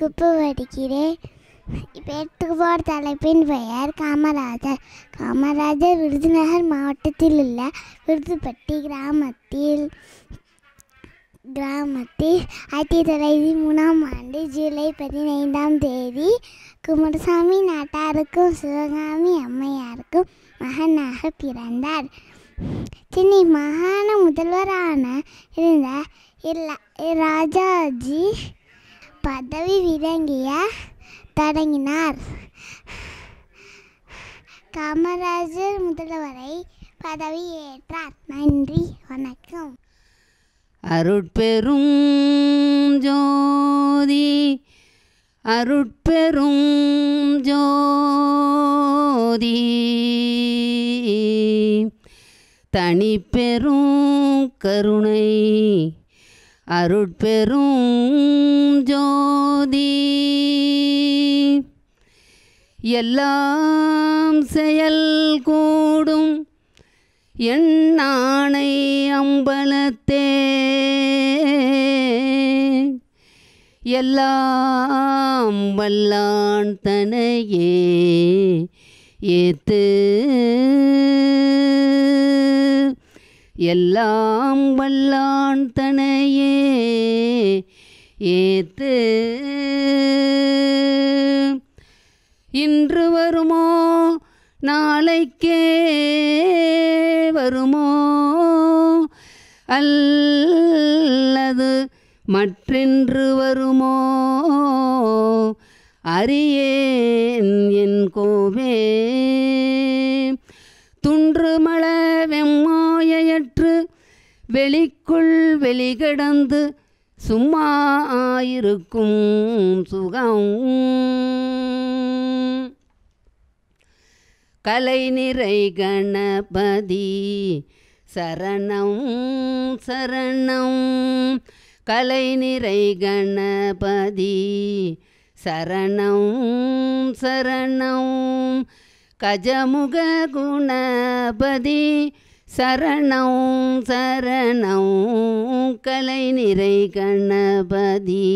வகுப்பு படிக்கிறேன் இப்போ போர் தலைப்பின் பெயர் காமராஜர் காமராஜர் விருதுநகர் மாவட்டத்தில் உள்ள விருதுப்பட்டி கிராமத்தில் கிராமத்தில் ஆயிரத்தி தொள்ளாயிரத்தி மூணாம் ஆண்டு ஜூலை பதினைந்தாம் தேதி குமாரசாமி நாட்டாருக்கும் சிவகாமி அம்மையாருக்கும் மகனாக பிறந்தார் சென்னை மாகாண முதல்வரான இருந்த ராஜாஜி பதவி விளங்கிய தொடங்கினார் காமராஜர் முதல்வரை பதவி ஏற்றார் நன்றி வணக்கம் அருட்பெரும் ஜோதி அருட்பெரும் ஜோதி தனிப்பெரும் கருணை அருட்பெரும் ஜோதி எல்லாம் செயல் கூடும் எண்ணானை அம்பலத்தே எல்லாம் வல்லான் தனையே ஏத்து எல்லாம் வல்லான் தனையே ஏத்து இன்று வருமோ நாளைக்கே வருமோ அல்லது மற்றென்று வருமோ அறியேன் என் கோவே துன்று மலர் வெளிக்குள் வெளிகடந்து சும்மா ஆயிருக்கும் சுகம் கலை நிறை கணபதி சரணம் சரணம் கலை நிறை கணபதி சரணம் சரணம் கஜமுக குணபதி சரணம் சரணம் கலை நிறை கணபதி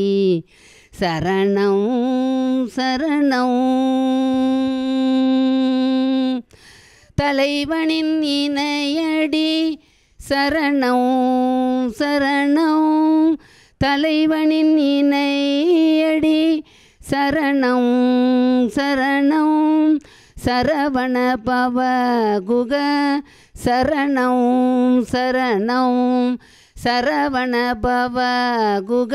சரணம் சரணம் தலைவனின் இணையடி சரணம் சரணம் தலைவனின் இணையடி சரணம் சரணம் சரவண பவ குக சரணம் சரணம் சரவண பவ குக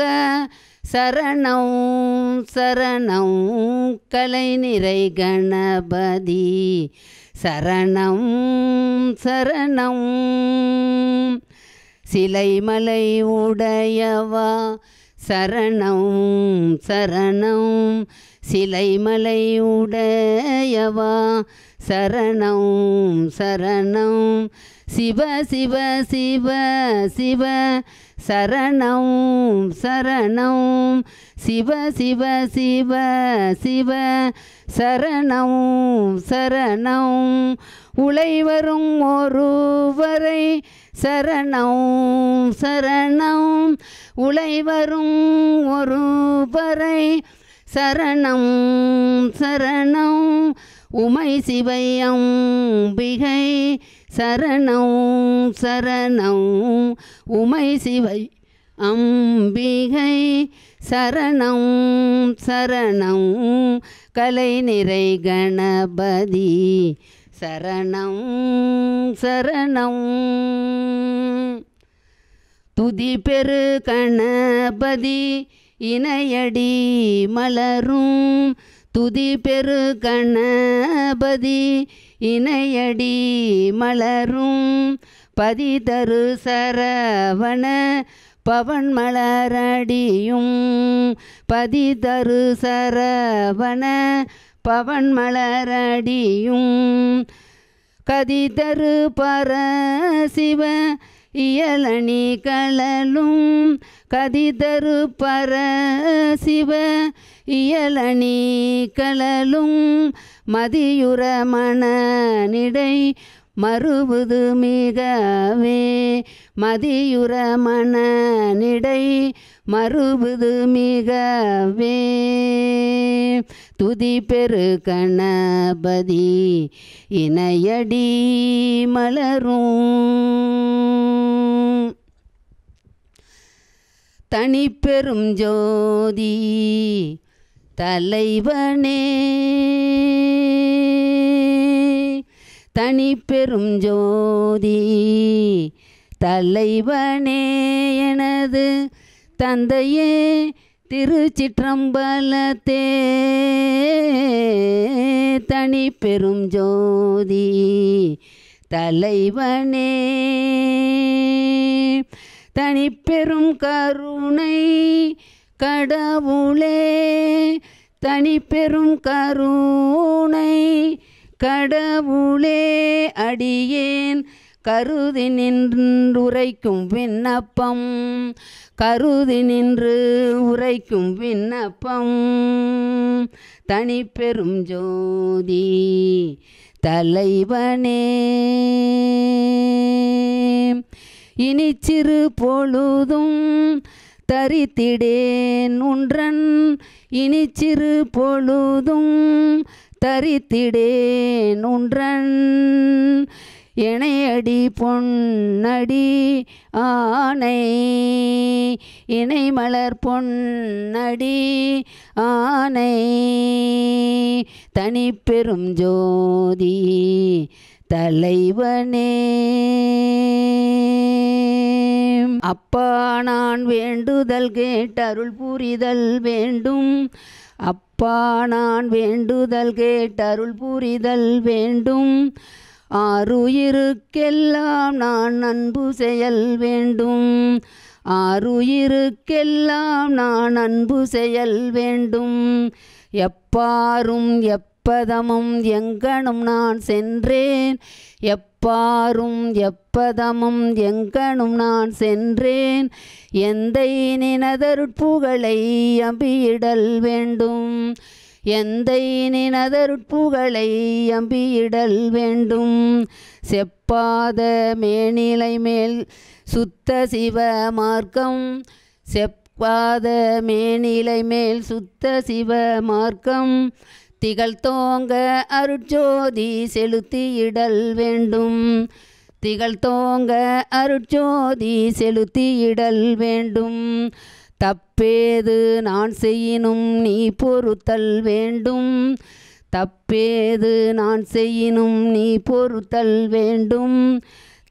சரணம் சரணம் கலை நிறை கணபதி சரணம் சரணம் சிலை மலை உடையவா சரணம் சரணம் சிலை மலை உடையவா சரணம் சரணம் சிவ சிவ சிவ சிவ சரணம் சரணம் சிவ சிவ சிவ சிவ சரணம் சரணம் உலை வரும் ஒருவரை சரணம் சரணம் உலை வரும் ஒருவரை சரணம் சரணம் உமை சிவையம் பிகை சரணம் சரணம் உமை சிவை அம்பிகை சரணம் சரணம் கலை நிறை கணபதி சரணம் சரணம் துதி பெரு கணபதி இணையடி மலரும் துதி பெரு கணபதி இணையடி மலரும் பதி தரு சரவண பவன் மலரடியும் பதி தரு சரவண பவன் மலரடியும் கதி தரு பரசிவ இயலணி கலலும் கதிதரு சிவ இயலணி கலலும் மதியுற நிடை மறுபுது மிகவே மதியுற மன நிடை மிகவே துதி பெரு கணபதி இணையடி மலரும் தனி பெரும் ஜோதி தலைவனே தனி பெரும் ஜோதி தலைவனே எனது தந்தையே திருச்சிற்றம்பலத்தே தனி பெரும் ஜோதி தலைவனே தனி பெரும் கருணை கடவுளே தனி பெரும் கருணை கடவுளே அடியேன் கருதி நின்று உரைக்கும் விண்ணப்பம் கருதி நின்று உரைக்கும் விண்ணப்பம் தனி பெரும் ஜோதி தலைவனே இனி சிறு பொழுதும் தரித்திடேன் உன்றன் இனி சிறு பொழுதும் தரித்திடேன் உன்றன் இணையடி பொன்னடி ஆனை இணைமலர் பொன்னடி ஆனை பெரும் ஜோதி தலைவனே அப்பா நான் வேண்டுதல் கேட்டருள் புரிதல் வேண்டும் அப் பாணான் வேண்டுதல் கேட்டருள் புரிதல் வேண்டும் ஆறுயிருக்கெல்லாம் நான் அன்பு செயல் வேண்டும் ஆறுயிருக்கெல்லாம் நான் அன்பு செயல் வேண்டும் எப்பாரும் எப் எப்பதமும் எங்கனும் நான் சென்றேன் எப்பாரும் எப்பதமும் எங்கனும் நான் சென்றேன் எந்தை நினதருட்புகளை அம்பியிடல் வேண்டும் எந்த நினதருட்புகளை அம்பியிடல் வேண்டும் செப்பாத மேனிலை மேல் சுத்த சிவ மார்க்கம் செப்பாத மேனிலை மேல் சுத்த சிவ மார்க்கம் அருட்சோதி செலுத்தி செலுத்தியிடல் வேண்டும் அருட்சோதி செலுத்தி செலுத்தியிடல் வேண்டும் தப்பேது நான் செய்யினும் நீ பொறுத்தல் வேண்டும் தப்பேது நான் செய்யினும் நீ பொறுத்தல் வேண்டும்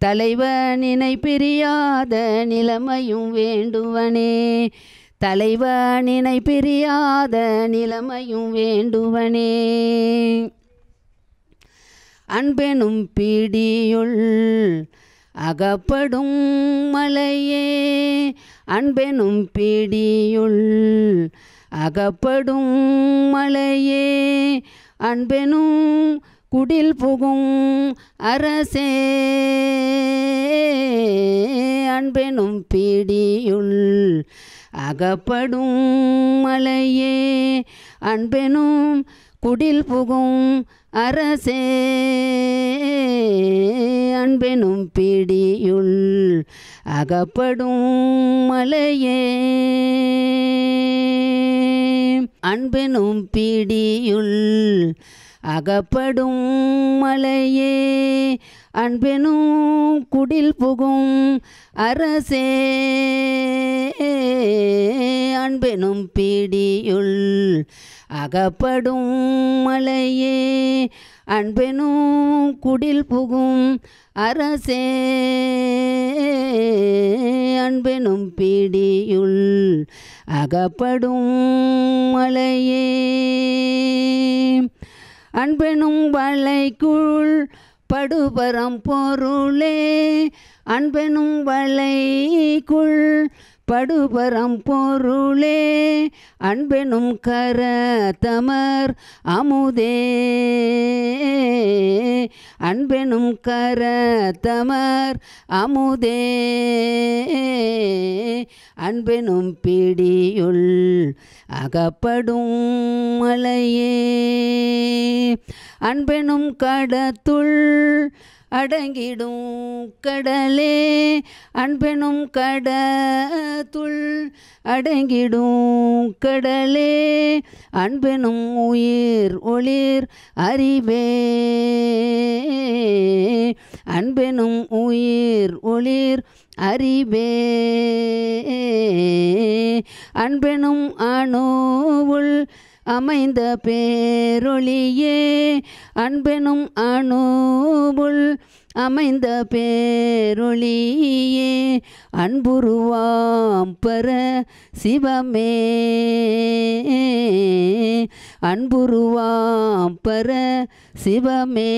தலைவனினை பிரியாத நிலைமையும் வேண்டுவனே தலைவனினை பிரியாத நிலைமையும் வேண்டுவனே அன்பெனும் பிடியுள் அகப்படும் மலையே அன்பெனும் பிடியுள் அகப்படும் மலையே அன்பெனும் குடில் புகும் அரசே அன்பெனும் பிடியுள் அகப்படும் மலையே அன்பெனும் குடில் புகும் அரசே அன்பெனும் பிடியுள் அகப்படும் மலையே அன்பெனும் பிடியுள் அகப்படும் மலையே அன்பெனும் குடில் புகும் அரசே அன்பெனும் பீடியுள் அகப்படும் மலையே அன்பெனும் குடில் புகும் அரசே அன்பெனும் பீடியுள் அகப்படும் மலையே அன்பெனும் வளைக்குள் படுபரம் பொருளே அன்பெனும் வளைக்குள் படுபரம் பொருளே அன்பெனும் கர தமர் அமுதே அன்பெனும் கர தமர் அமுதே அன்பெனும் பிடியுள் அகப்படும் மலையே அன்பெனும் கடத்துள் அடங்கிடும் கடலே அன்பெனும் கடத்துள் அடங்கிடும் கடலே அன்பெனும் உயிர் ஒளிர் அறிவே அன்பெனும் உயிர் ஒளிர் அறிவே அன்பெனும் அணுவுள் அமைந்த பேரொளியே அன்பெனும் அணுபுள் அமைந்த பேரொளியே அன்புருவாம் பெற சிவமே அன்புருவாம் பெற சிவமே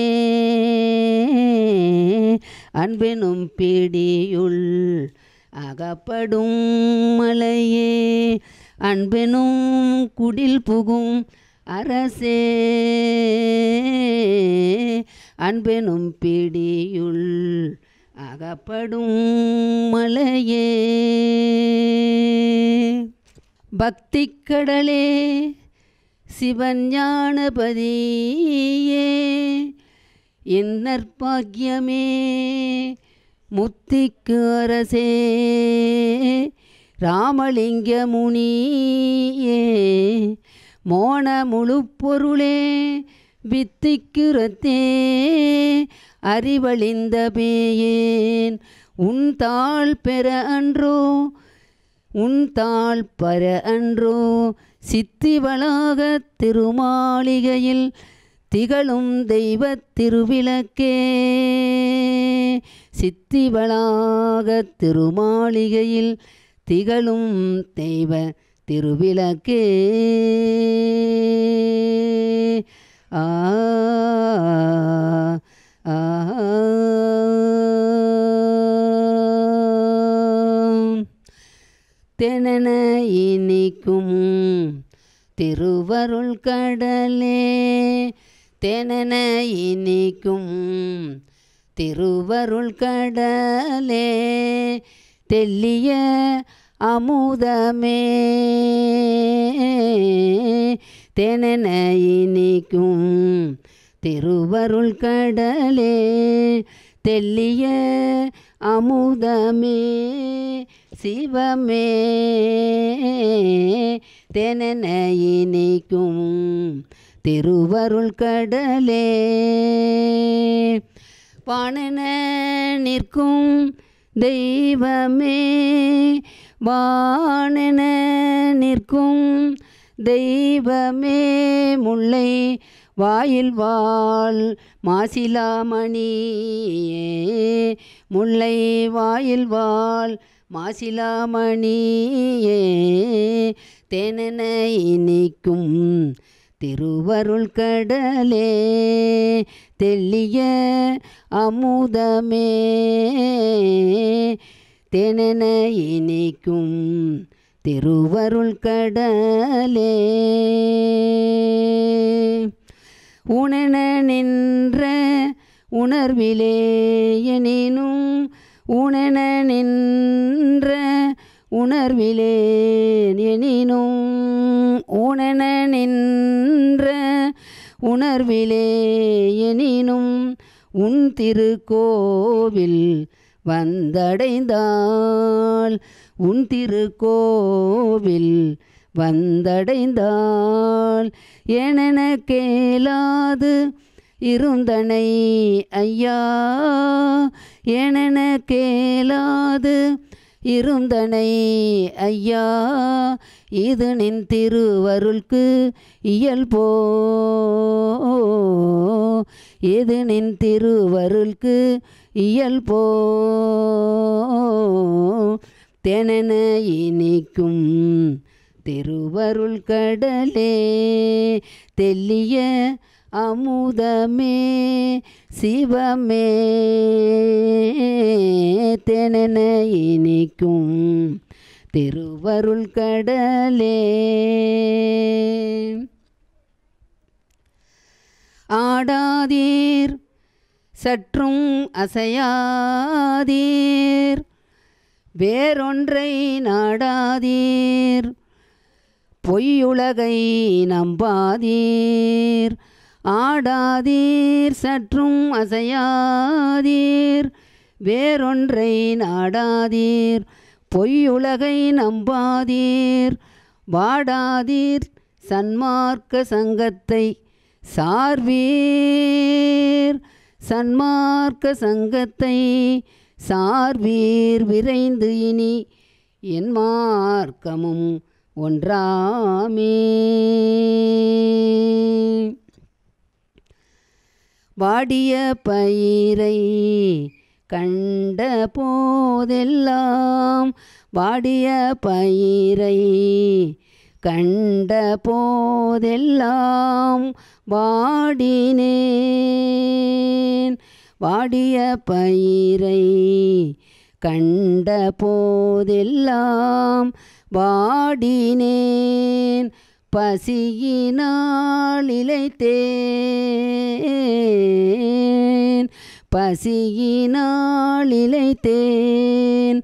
அன்பெனும் பிடியுள் அகப்படும் மலையே அன்பெனும் குடில் புகும் அரசே அன்பெனும் பிடியுள் அகப்படும் மலையே பக்திக்கடலே சிவஞானபதியே என் நற்பாக்கியமே முத்திக்கு அரசே ராமலிங்க முனியே மோன முழு பொருளே வித்திக்குரத்தே அறிவழிந்த பேயேன் உன் தாள் பெற அன்றோ உன் தாழ் பெற அன்றோ வளாக திருமாளிகையில் திகழும் தெய்வ திருவிளக்கே சித்தி வளாக திருமாளிகையில் திகழும் தெய்வ திருவிளக்கு ஆ தெனன இனிக்கும் திருவருள் கடலே தெனன இனிக்கும் திருவருள் கடலே தெல்லிய அமுதமே தெனையினிக்கும் திருவருள் கடலே தெல்லிய அமுதமே சிவமே தெனையினிக்கும் திருவருள் கடலே பாணன நிற்கும் தெய்வமே வானென நிற்கும் தெய்வமே முல்லை வாயில் வாழ் மாசிலாமணியே முல்லை வாயில் வாழ் மாசிலாமணியே தேனென இனிக்கும் திருவருள் கடலே தெல்லிய அமுதமே தெனென இனிக்கும் திருவருள் கடலே உணன நின்ற உணர்விலே எனினும் உணன நின்ற உணர்விலே எனினும் உணன நின்ற உணர்விலே எனினும் உன் திருக்கோவில் வந்தடைந்தாள் உன் திருக்கோவில் வந்தடைந்தாள் எனென கேளாது இருந்தனை ஐயா எனென கேளாது இருந்தனை ஐயா இது நின் திருவருள்கு இயல்போ இது நின் திருவருள்கு இயல் போ இனிக்கும் திருவருள் கடலே தெல்லிய அமுதமே சிவமே தெனென இனிக்கும் திருவருள் கடலே ஆடாதீர் சற்றும் அசையாதீர் வேறொன்றை நாடாதீர் பொய்யுலகை நம்பாதீர் ஆடாதீர் சற்றும் அசையாதீர் வேறொன்றை நாடாதீர் பொய்யுலகை நம்பாதீர் வாடாதீர் சன்மார்க்க சங்கத்தை சார்வீர் சன்மார்க்க சங்கத்தை சார்வீர் விரைந்து இனி என் மார்க்கமும் ஒன்றாமே வாடிய பயிரை கண்ட போதெல்லாம் வாடிய பயிரை கண்ட போதெல்லாம் வாடினேன் வாடிய பயிரை கண்ட போதெல்லாம் வாடினேன் பசியினால் இழைத்தேன் பசியினால் இழைத்தேன்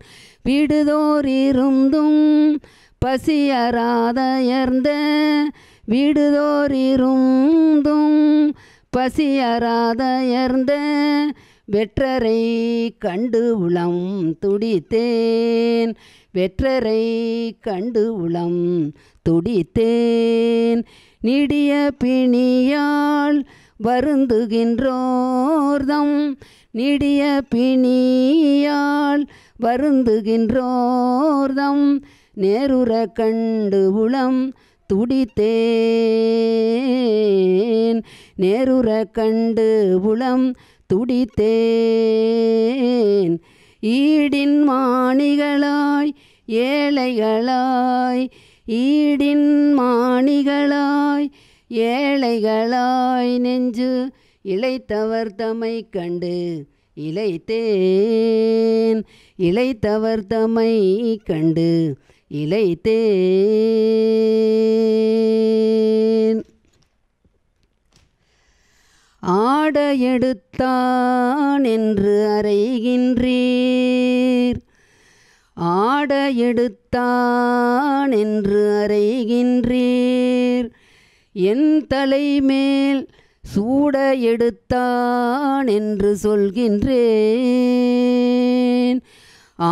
விடுதோர் இருந்தும் பசியராதயர்ந்த வீடுதோறிருந்தும் பசியராதயர்ந்த வெற்றரை கண்டு உளம் துடித்தேன் வெற்றரை கண்டு உளம் துடித்தேன் நிடிய பிணியால் வருந்துகின்றோர்தம் நிடிய பிணியால் வருந்துகின்றோர்தம் நேருற கண்டு உளம் துடித்தேன் நேருற கண்டு உளம் துடித்தேன் ஈடின் மாணிகளாய் ஏழைகளாய் ஈடின் மாணிகளாய் ஏழைகளாய் நெஞ்சு இழைத்தவர் தமை கண்டு இழைத்தேன் இழைத்தவர் தமை கண்டு இழைத்தேன் ஆட எடுத்தான் என்று அறைகின்றீர் ஆட எடுத்தான் என்று அறைகின்றீர் என் தலைமேல் சூட எடுத்தான் என்று சொல்கின்றேன்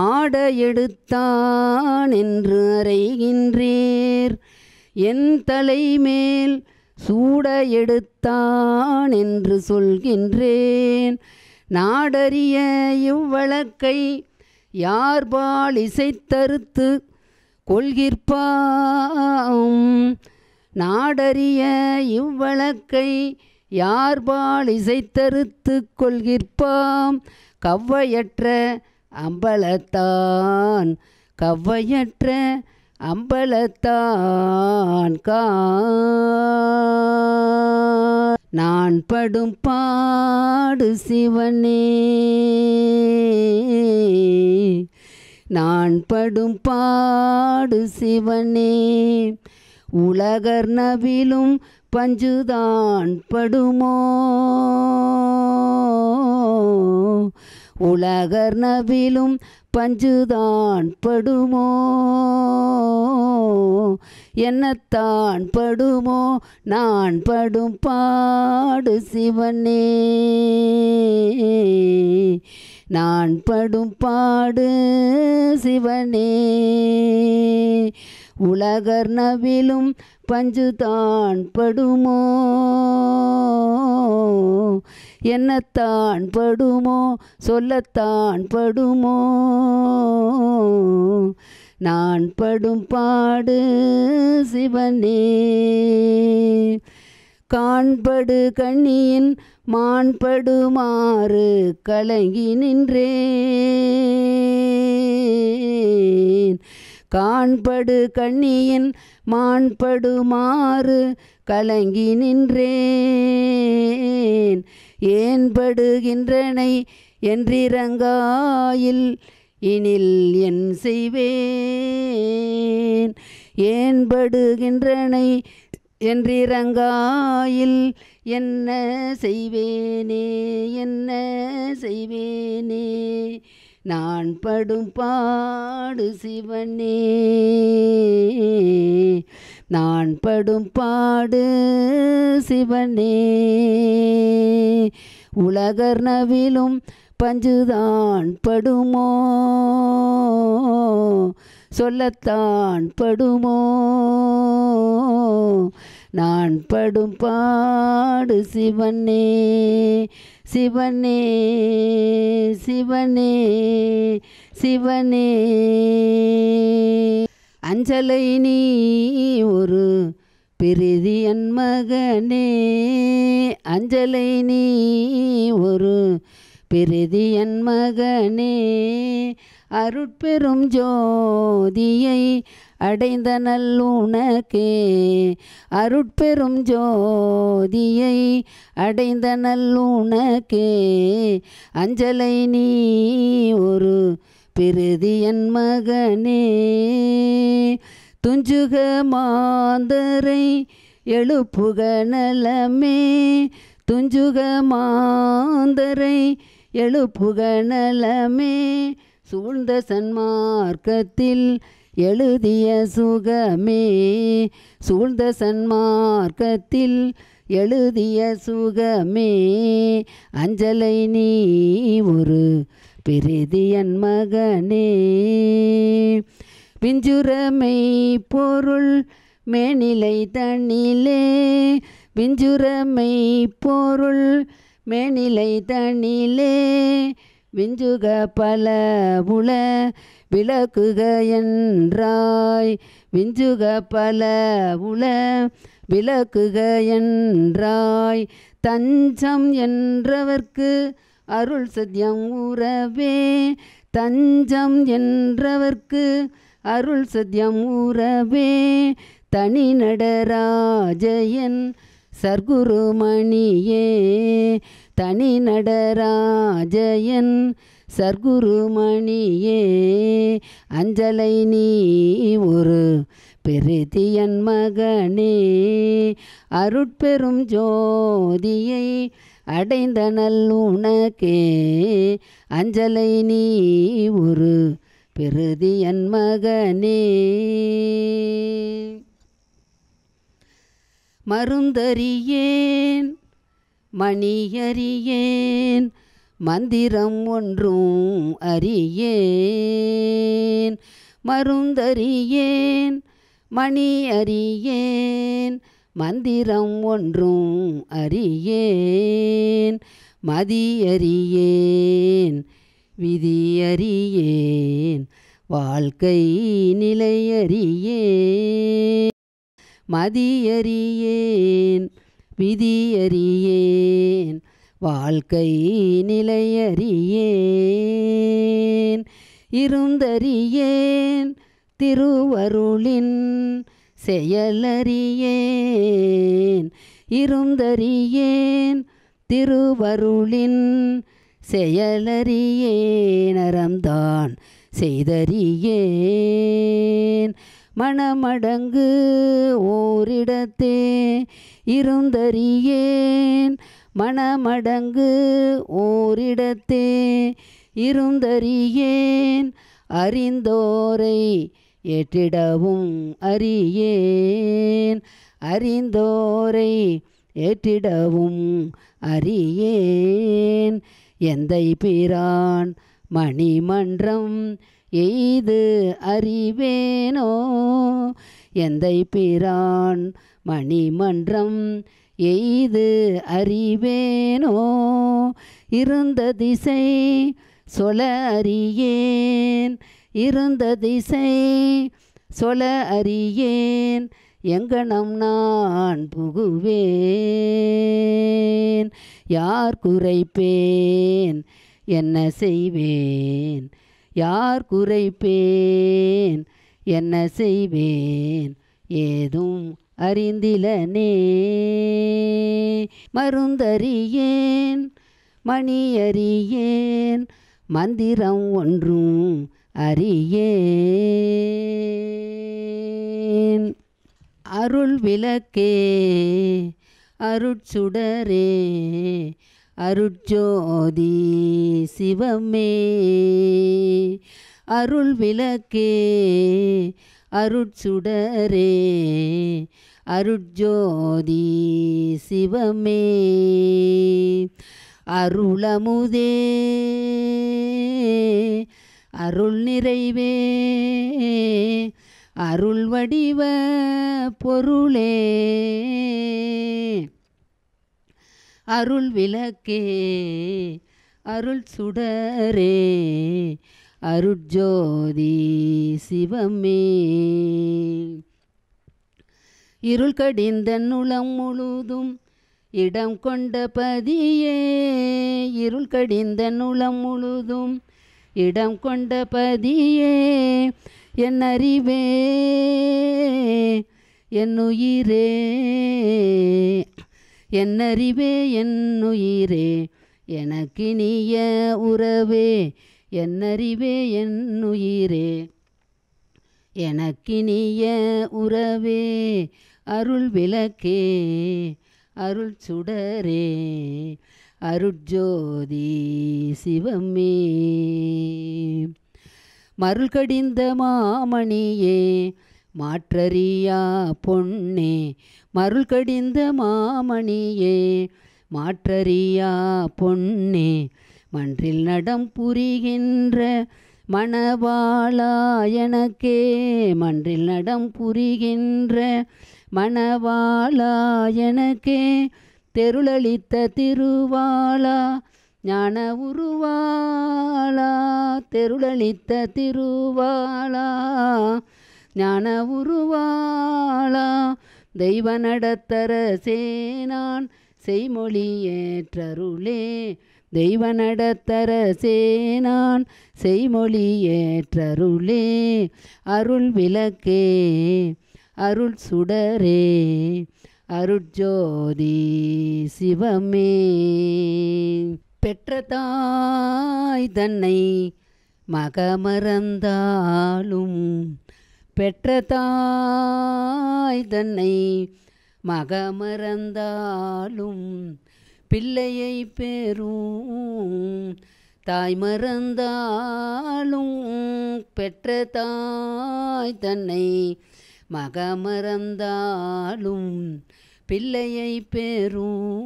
ஆட எடுத்தான் என்று அறைகின்றீர் என் தலைமேல் சூட எடுத்தான் என்று சொல்கின்றேன் நாடறிய இவ்வழக்கை யார்பால் இசைத்தறுத்து கொள்கிற்பாம் நாடறிய இவ்வழக்கை யார்பால் இசைத்தறுத்து கொள்கிற்பாம் கவ்வையற்ற அம்பலத்தான் கவ்வையற்ற அம்பலத்தான் நான் படும் பாடு சிவனே நான் படும் பாடு சிவனே உலகர் நவிலும் பஞ்சுதான் படுமோ உலகர் நவிலும் பஞ்சுதான் படுமோ என்னத்தான் படுமோ நான் படும் பாடு சிவனே நான் படும் பாடு சிவனே உலகர் நவிலும் பஞ்சுதான் படுமோ என்னத்தான் படுமோ சொல்லத்தான் படுமோ நான் படும் பாடு சிவனே காண்படு கண்ணியின் மாண்படுமாறு கலங்கி நின்றேன் காண்படு கண்ணியின் மாண்படுமாறு கலங்கி நின்றேன் ஏன்படுகின்றனை என்றிரங்காயில் இனில் என் செய்வேன் ஏன்படுகின்றனை என்றிரங்காயில் என்ன செய்வேனே என்ன செய்வேனே நான் படும் பாடு சிவனே நான் படும் பாடு சிவனே உலகர் நவிலும் பஞ்சுதான் படுமோ சொல்லத்தான் படுமோ நான் படும் பாடு சிவனே சிவனே சிவனே சிவனே அஞ்சலை நீ ஒரு பிரிதி என் மகனே அஞ்சலை நீ ஒரு பிரிதி என் மகனே அருட்பெரும் ஜோதியை அடைந்த நல்லுணக்கே அருட்பெரும் ஜோதியை அடைந்த நல்லுணக்கே அஞ்சலை நீ ஒரு பிரதியன் மகனே துஞ்சுக மாந்தரை எழுப்புக நலமே துஞ்சுக மாந்தரை எழுப்புக நலமே சூழ்ந்த சன்மார்க்கத்தில் எழுதிய சுகமே சூழ்ந்த சன்மார்க்கத்தில் எழுதிய சுகமே அஞ்சலை நீ ஒரு பிரிதியன் மகனே பிஞ்சுரமை பொருள் மேனிலை தண்ணிலே பிஞ்சுரமை பொருள் மேனிலை தண்ணிலே விஞ்சுக பல புல விளக்குக என்றாய் விஞ்சுக பல உல விளக்குக என்றாய் தஞ்சம் என்றவர்க்கு அருள் சத்யம் உறவே தஞ்சம் என்றவர்க்கு அருள் சத்யம் உறவே தனி நடராஜயன் சர்க்குருமணியே தனி நடராஜயன் சர்க்குருமணியே அஞ்சலை நீ ஒரு பெருதியன் மகனே அருட்பெரும் ஜோதியை அடைந்த நல்லுனக்கே அஞ்சலை நீ ஒரு பெருதியன் மகனே மருந்தறியேன் மணியறியேன் மந்திரம் ஒன்றும் அறியேன் மருந்தறியேன் மணி அறியேன் மந்திரம் ஒன்றும் அறியேன் மதியறியேன் விதியறியேன் வாழ்க்கை நிலையறியேன் மதியறியேன் விதியறியேன் வாழ்க்கை நிலையறியேன் இருந்தறியேன் திருவருளின் செயலறியேன் இருந்தறியேன் திருவருளின் செயலறியேனரம்தான் செய்தறியேன் மணமடங்கு ஓரிடத்தே இருந்தறியேன் மணமடங்கு ஓரிடத்தே இருந்தறியேன் அறிந்தோரை ஏற்றிடவும் அறியேன் அறிந்தோரை ஏற்றிடவும் அறியேன் எந்தை பிரான் மணிமன்றம் எய்து அறிவேனோ எந்தை பிரான் மணிமன்றம் எய்து அறிவேனோ இருந்த திசை சொல அறியேன் இருந்த திசை சொல அறியேன் எங்கனம் நான் புகுவேன் யார் குறைப்பேன் என்ன செய்வேன் யார் குறைப்பேன் என்ன செய்வேன் ஏதும் அறிந்திலனே மருந்தறியேன் மணியறியேன் மந்திரம் ஒன்றும் அறியேன் அருள் விளக்கே அருட்சுடரே அருட்ஜோதி சிவமே அருள் விளக்கே அருட்சுடரே அருட்ஜோதி சிவமே அருளமுதே அருள் நிறைவே அருள் வடிவ பொருளே அருள் விளக்கே அருள் சுடரே அருட்ஜோதி சிவமே இருள் கடிந்த நுளம் முழுதும் இடம் கொண்ட பதியே இருள் கடிந்த நுளம் முழுதும் இடம் கொண்ட பதியே என் அறிவே என் உயிரே என்னறிவே என்னுயிரே எனக்கினிய உறவே என்னறிவே என்னுயிரே எனக்கினிய உறவே அருள் விளக்கே அருள் சுடரே அருட்ஜோதி சிவமே மருள் கடிந்த மாமணியே மாற்றறியா பொன்னே மருள் கடிந்த மாமணியே மாற்றறியா பொன்னே மன்றில் நடம் புரிகின்ற மணவாளா எனக்கே மன்றில் நடம் புரிகின்ற மணவாளா எனக்கே தெருளளித்த திருவாளா ஞான உருவாளா தெருளளித்த திருவாளா ஞான உருவாளா தெய்வ நடத்தரசே நான் ஏற்றருளே தெய்வ நடத்தரசே நான் செய்மொழியேற்றருளே அருள் விளக்கே அருள் சுடரே அருட்ஜோதி சிவமே பெற்ற தாய் தன்னை மகமறந்தாலும் பெற்ற தாய் தன்னை மகமறந்தாலும் பிள்ளையை பெறும் தாய் மறந்தாலும் பெற்ற தாய் தன்னை மகமறந்தாலும் பிள்ளையை பெறும்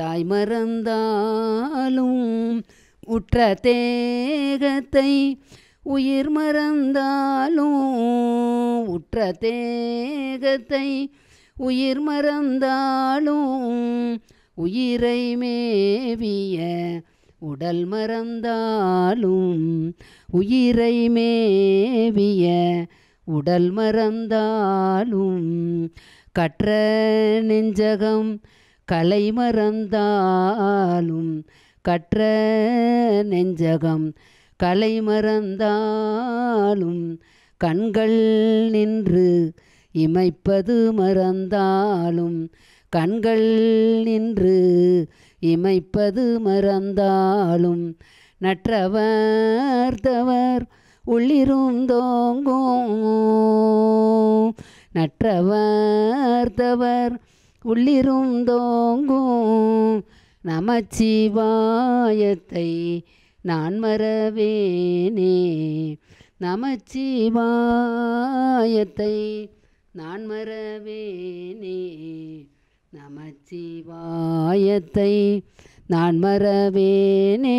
தாய் மறந்தாலும் உற்ற தேகத்தை உயிர் மறந்தாலும் உற்ற தேகத்தை உயிர் மறந்தாலும் உயிரை மேவிய உடல் மறந்தாலும் உயிரை மேவிய உடல் மறந்தாலும் கற்ற நெஞ்சகம் கலை மறந்தாலும் கற்ற நெஞ்சகம் கலை மறந்தாலும் கண்கள் நின்று இமைப்பது மறந்தாலும் கண்கள் நின்று இமைப்பது மறந்தாலும் நற்றவர் தவர் உள்ளிருந்தோங்கும் நற்றவர் தவர் உள்ளிருந்தோங்கும் நமச்சிவாயத்தை நான் மறவேனே நமச்சிவாயத்தை நான் மறவேனே நமச்சிவாயத்தை நான் மறவேனே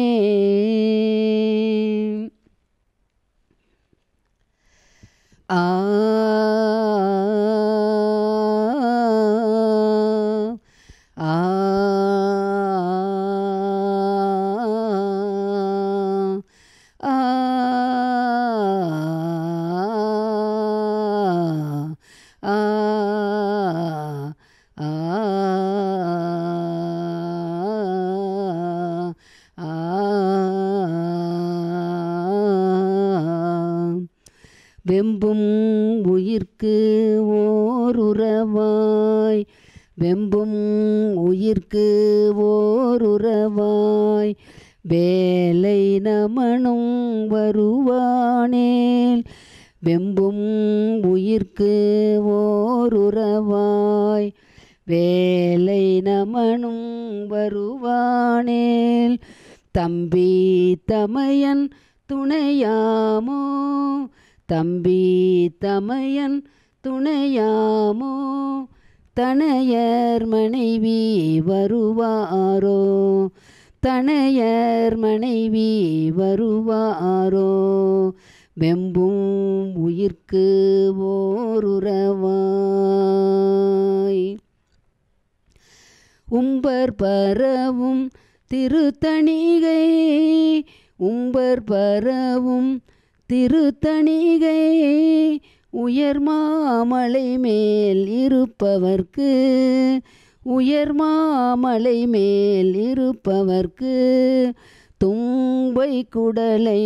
ஆ துணையாமோ தனையர் மனைவி வருவாரோ தனையர் மனைவி வருவாரோ வெம்பும் உயிர்க்கு ஓருறவாய் உம்பர் பரவும் திருத்தணிகை உம்பர் பரவும் திருத்தணிகை உயர் மாமலை மேல் இருப்பவர்க்கு உயர் மாமலை மேல் இருப்பவர்க்கு தும்பை குடலை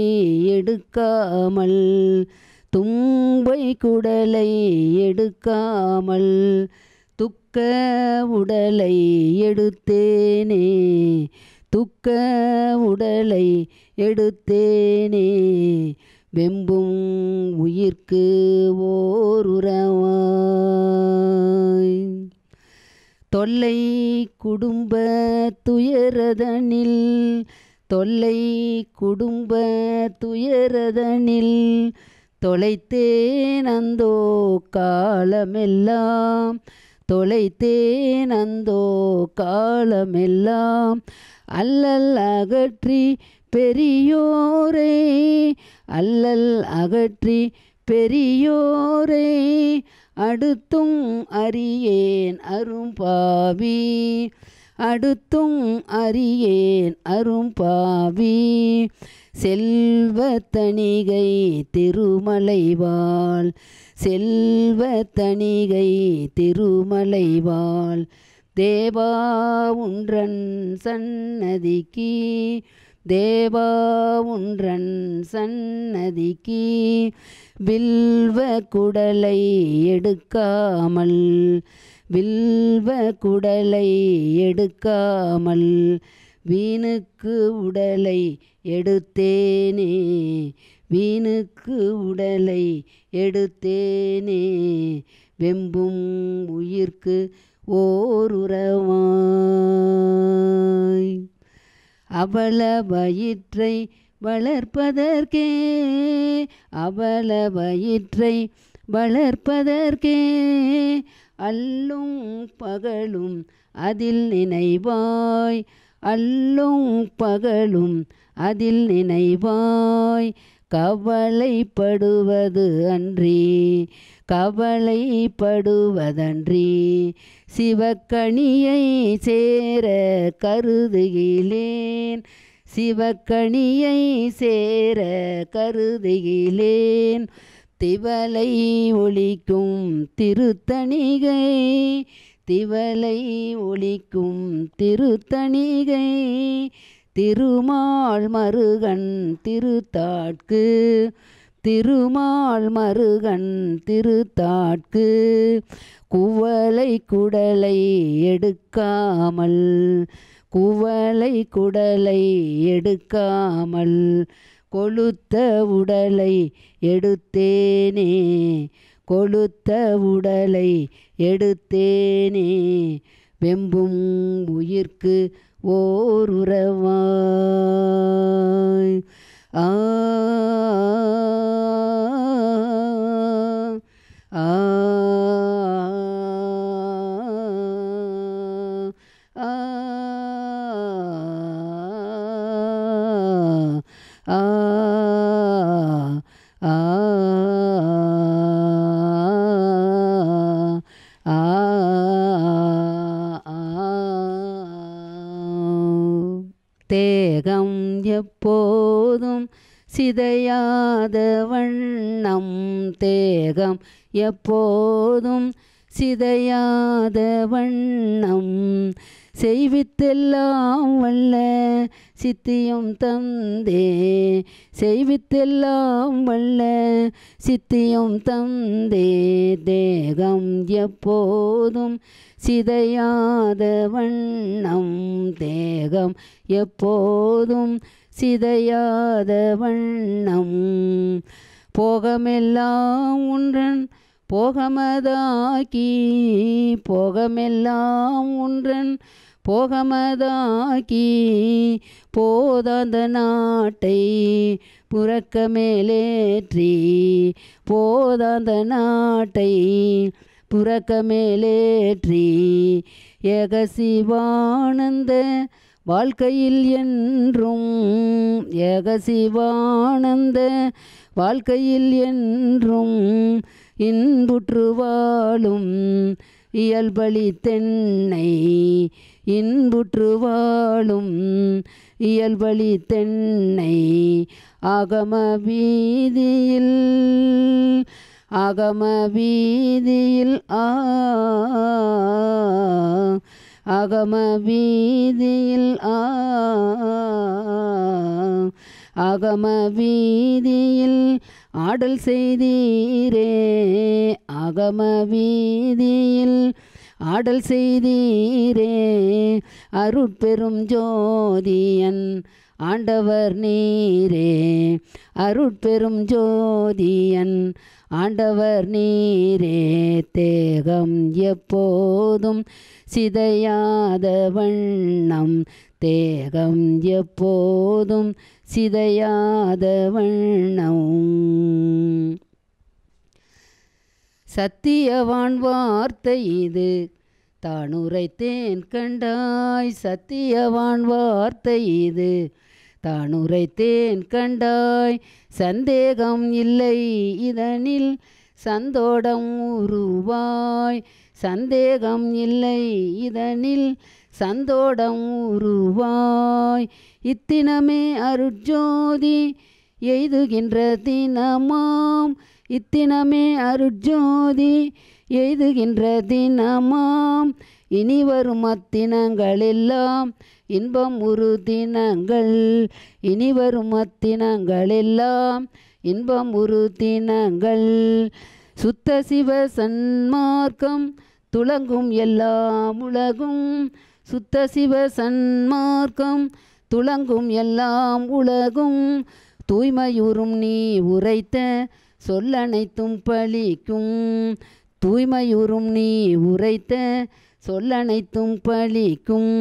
எடுக்காமல் தும்பை குடலை எடுக்காமல் துக்க உடலை எடுத்தேனே துக்க உடலை எடுத்தேனே வெம்பும் உயிர்க்கு ஓருறவாய் தொல்லை குடும்ப துயரதனில் தொல்லை குடும்ப துயரதனில் தொலைத்தேன் அந்தோ காலமெல்லாம் தொலைத்தேன் அந்தோ காலமெல்லாம் அல்லல் அகற்றி பெரியோரே அல்லல் அகற்றி பெரியோரே அடுத்தும் அறியேன் அரும்பாவி அடுத்தும் அறியேன் அரும்பாவி செல்வ தணிகை திருமலைவாள் செல்வ தணிகை திருமலைவாள் தேவா உன்றன் சன்னதிக்கு தேவா உன்றன் சன்னதிக்கு வில்வ குடலை எடுக்காமல் வில்வ குடலை எடுக்காமல் வீணுக்கு உடலை எடுத்தேனே வீணுக்கு உடலை எடுத்தேனே வெம்பும் உயிர்க்கு ஓருறவாய் அவள வயிற்றை வளர்ப்பதற்கே அவள வயிற்றை வளர்ப்பதற்கே அல்லும் பகலும் அதில் நினைவாய் அல்லும் பகலும் அதில் நினைவாய் கவலைப்படுவது அன்றி கவலைப்படுவதன்றி சிவக்கணியை சேர கருதுகிலேன் சிவக்கணியை சேர கருதுகிலேன் திவலை ஒழிக்கும் திருத்தணிகை திவலை ஒழிக்கும் திருத்தணிகை திருமால் மருகன் திருத்தாட்கு திருமால் மருகன் திருத்தாட்கு குவலை குடலை எடுக்காமல் குவலை குடலை எடுக்காமல் கொளுத்த உடலை எடுத்தேனே கொளுத்த உடலை எடுத்தேனே வெம்பும் உயிர்க்கு ஓர் உறவாய் ஆ ஆ சிதையாத வண்ணம் தேகம் எப்போதும் சிதையாத வண்ணம் செய்வித்தெல்லாம் வல்ல சித்தியும் தந்தே செய்வித்தெல்லாம் வல்ல சித்தியும் தந்தே தேகம் எப்போதும் சிதையாத வண்ணம் தேகம் எப்போதும் சிதையாத வண்ணம் போகமெல்லாம் ஒன்றன் போகமதாக்கி போகமெல்லாம் ஒன்றன் போகமதாக்கி போதாந்த நாட்டை புறக்க மேலேற்றி போதாந்த நாட்டை புறக்க மேலேற்றி ஏகசிவானந்த வாழ்க்கையில் என்றும் ஏகசிவானந்த வாழ்க்கையில் என்றும் இன்புற்று வாழும் இயல்பளி தென்னை இன்புற்று வாழும் இயல்பளி தென்னை ஆகம வீதியில் ஆகம வீதியில் ஆ அகம வீதியில் ஆ அகம வீதியில் ஆடல் செய்தீரே அகம வீதியில் ஆடல் செய்தீரே அருட்பெரும் ஜோதியன் ஆண்டவர் நீரே அருட்பெரும் ஜோதியன் ஆண்டவர் நீரே தேகம் எப்போதும் சிதையாத வண்ணம் தேகம் எப்போதும் சிதையாத வண்ணம் சத்தியவான் வார்த்தை இது தானுரைத்தேன் கண்டாய் சத்தியவான் வார்த்தை இது தான் உரைத்தேன் கண்டாய் சந்தேகம் இல்லை இதனில் சந்தோடம் உருவாய் சந்தேகம் இல்லை இதனில் சந்தோடம் உருவாய் இத்தினமே அருட்ஜோதி எய்துகின்ற தினமாம் இத்தினமே அருட்ஜோதி எய்துகின்ற தினமாம் இனி வரும் அத்தினங்களெல்லாம் இன்பம் உரு தினங்கள் இனி வரும் எல்லாம் இன்பம் உரு தினங்கள் சுத்த சிவ சன்மார்க்கம் துளங்கும் எல்லாம் உலகும் சுத்த சிவ சன்மார்க்கம் துளங்கும் எல்லாம் உலகும் தூய்மையுறும் நீ உரைத்த சொல்லனைத்தும் பழிக்கும் தூய்மையுறும் நீ உரைத்த சொல்லனைத்தும் பழிக்கும்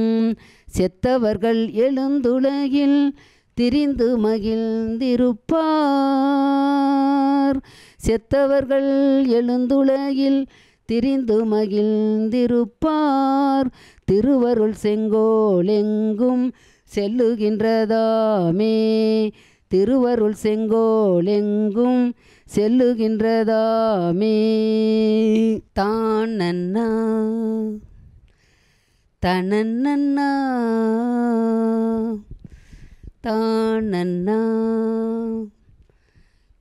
செத்தவர்கள் எழுந்துலகில் திரிந்து மகிழ்ந்திருப்பார் செத்தவர்கள் எழுந்துலகில் திரிந்து மகிழ்ந்திருப்பார் திருவருள் செங்கோலெங்கும் செல்லுகின்றதாமே திருவருள் செங்கோலெங்கும் செல்லுகின்றதாமே தான் நன்னா தனன்னா தானன்னா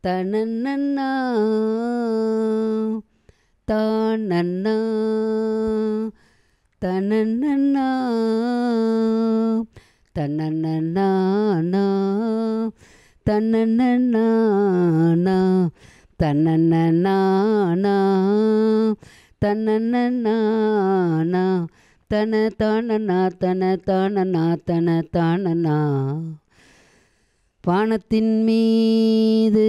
தனன்னா தானன்னா தனன்னா தனன்னா தனன்னா தனன்னா தனன்னா தன தானனா தன தானனா தன தானனா வானத்தின் மீது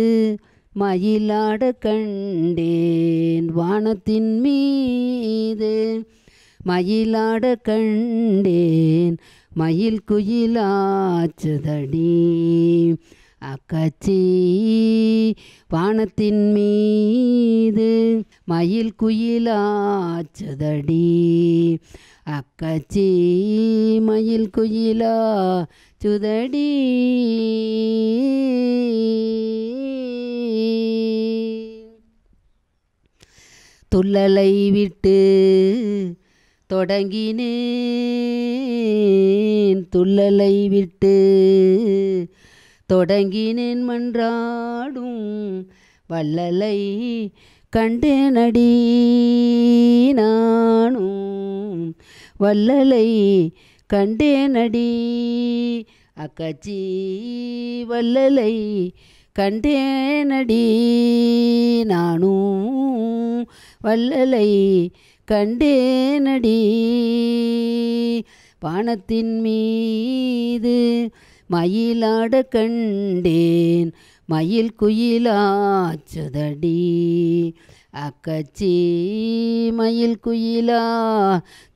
மயிலாட கண்டேன் வானத்தின் மீது மயிலாட கண்டேன் மயில் குயிலாச்சுதடி அக்கச்சி வானத்தின் மீது மயில் குயிலாச்சுதடி அக்கச்சி மயில் குயிலா சுதடி துள்ளலை விட்டு தொடங்கினேன் துள்ளலை விட்டு தொடங்கினேன் மன்றாடும் வள்ளலை கண்டு நடி நானும் வல்லலை கண்டு நடி அக்கச்சி வல்லலை நடி நானும் வல்லலை நடி வானத்தின் மீது மயிலாட கண்டேன் மயில் குயிலாச்சுதடி அக்கச்சி மயில் குயிலா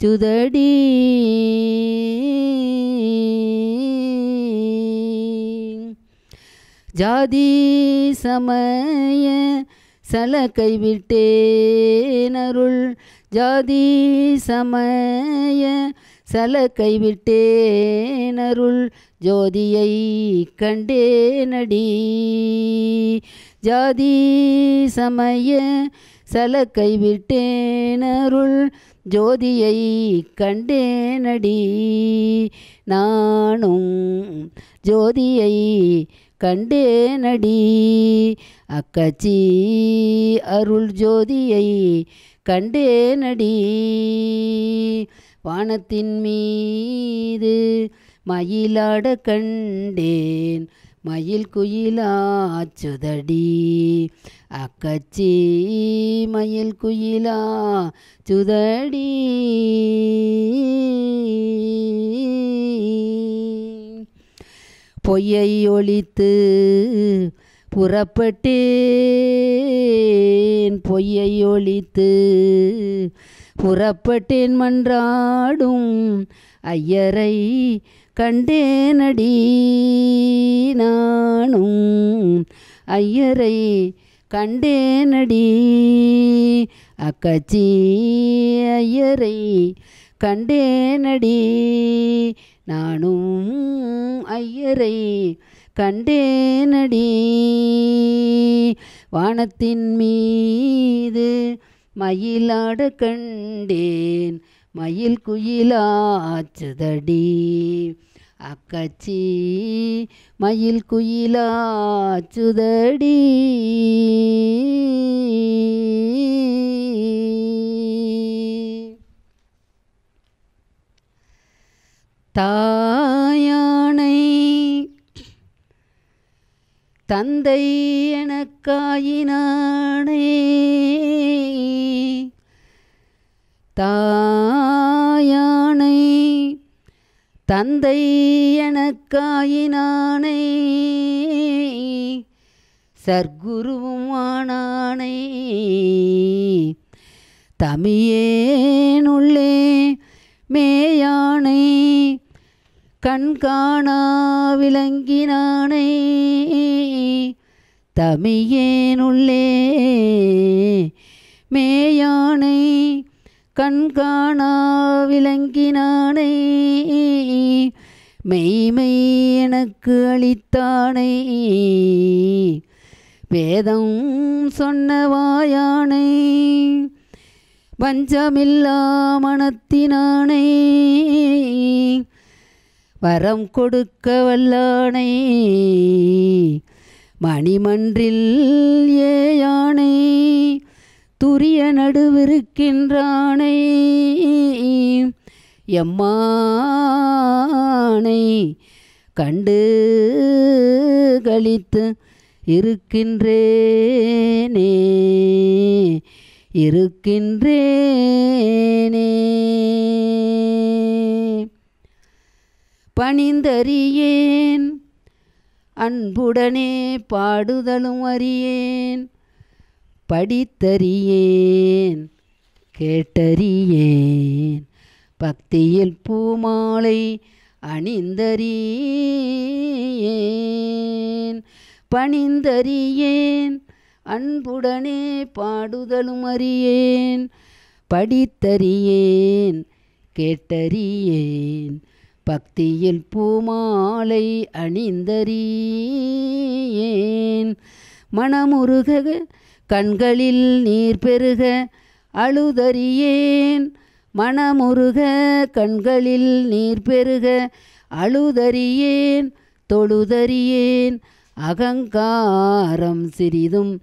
சுதடி ஜாதி சமய சலக்கை விட்டேனருள் ஜாதி சமய சல கைவிட்டேனருள் ஜோதியை கண்டேனடி ஜாதி சமய சல கைவிட்டேனருள் ஜோதியை கண்டேனடி நானும் ஜோதியை கண்டேனடி அக்கச்சி அருள் ஜோதியை கண்டேனடி வானத்தின் மீது மயிலாட கண்டேன் மயில் குயிலாச்சுதடி அக்கச்சி மயில் குயிலா சுதடி பொய்யை ஒழித்து புறப்பட்டேன் பொய்யை ஒழித்து புறப்பட்டேன் மன்றாடும் ஐயரை கண்டேனடி நானும் ஐயரை கண்டேனடி அக்கச்சி ஐயரை கண்டேனடி நானும் ஐயரை கண்டேனடி வானத்தின் மீது மயிலாட கண்டேன் மயில் குயிலாச்சுதடி அக்கச்சி மயில் குயிலாச்சுதடி தாயானை தந்தை எனக்காயினானே தாயானை தந்தை எனக்காயினானே சர்க்குருவும் ஆனானே தமியேனுள்ளே மேயானை கண்காணா விளங்கினானே தமியேனுள்ளே மேயானை கண்காணா விளங்கினானை மெய்மை எனக்கு அளித்தானை வேதம் சொன்னவாயானை பஞ்சமில்லா மனத்தினானை வரம் கொடுக்க வல்லானை மணிமன்றில் ஏ யானை துரிய நடுவிருக்கின்றானை எம்மானை கண்டு கழித்து இருக்கின்றேனே இருக்கின்றேனே பணிந்தறியேன் அன்புடனே பாடுதலும் அறியேன் படித்தறியேன் கேட்டறியேன் பக்தியில் பூமாலை அணிந்தறியேன் பணிந்தறியேன் அன்புடனே பாடுதலும் அறியேன் படித்தறியேன் கேட்டறியேன் பக்தியில் பூமாலை அணிந்தறியேன் மனமுருக கண்களில் நீர் பெருக அழுதறியேன் மனமுருக கண்களில் நீர் பெருக அழுதறியேன் தொழுதறியேன் அகங்காரம் சிறிதும்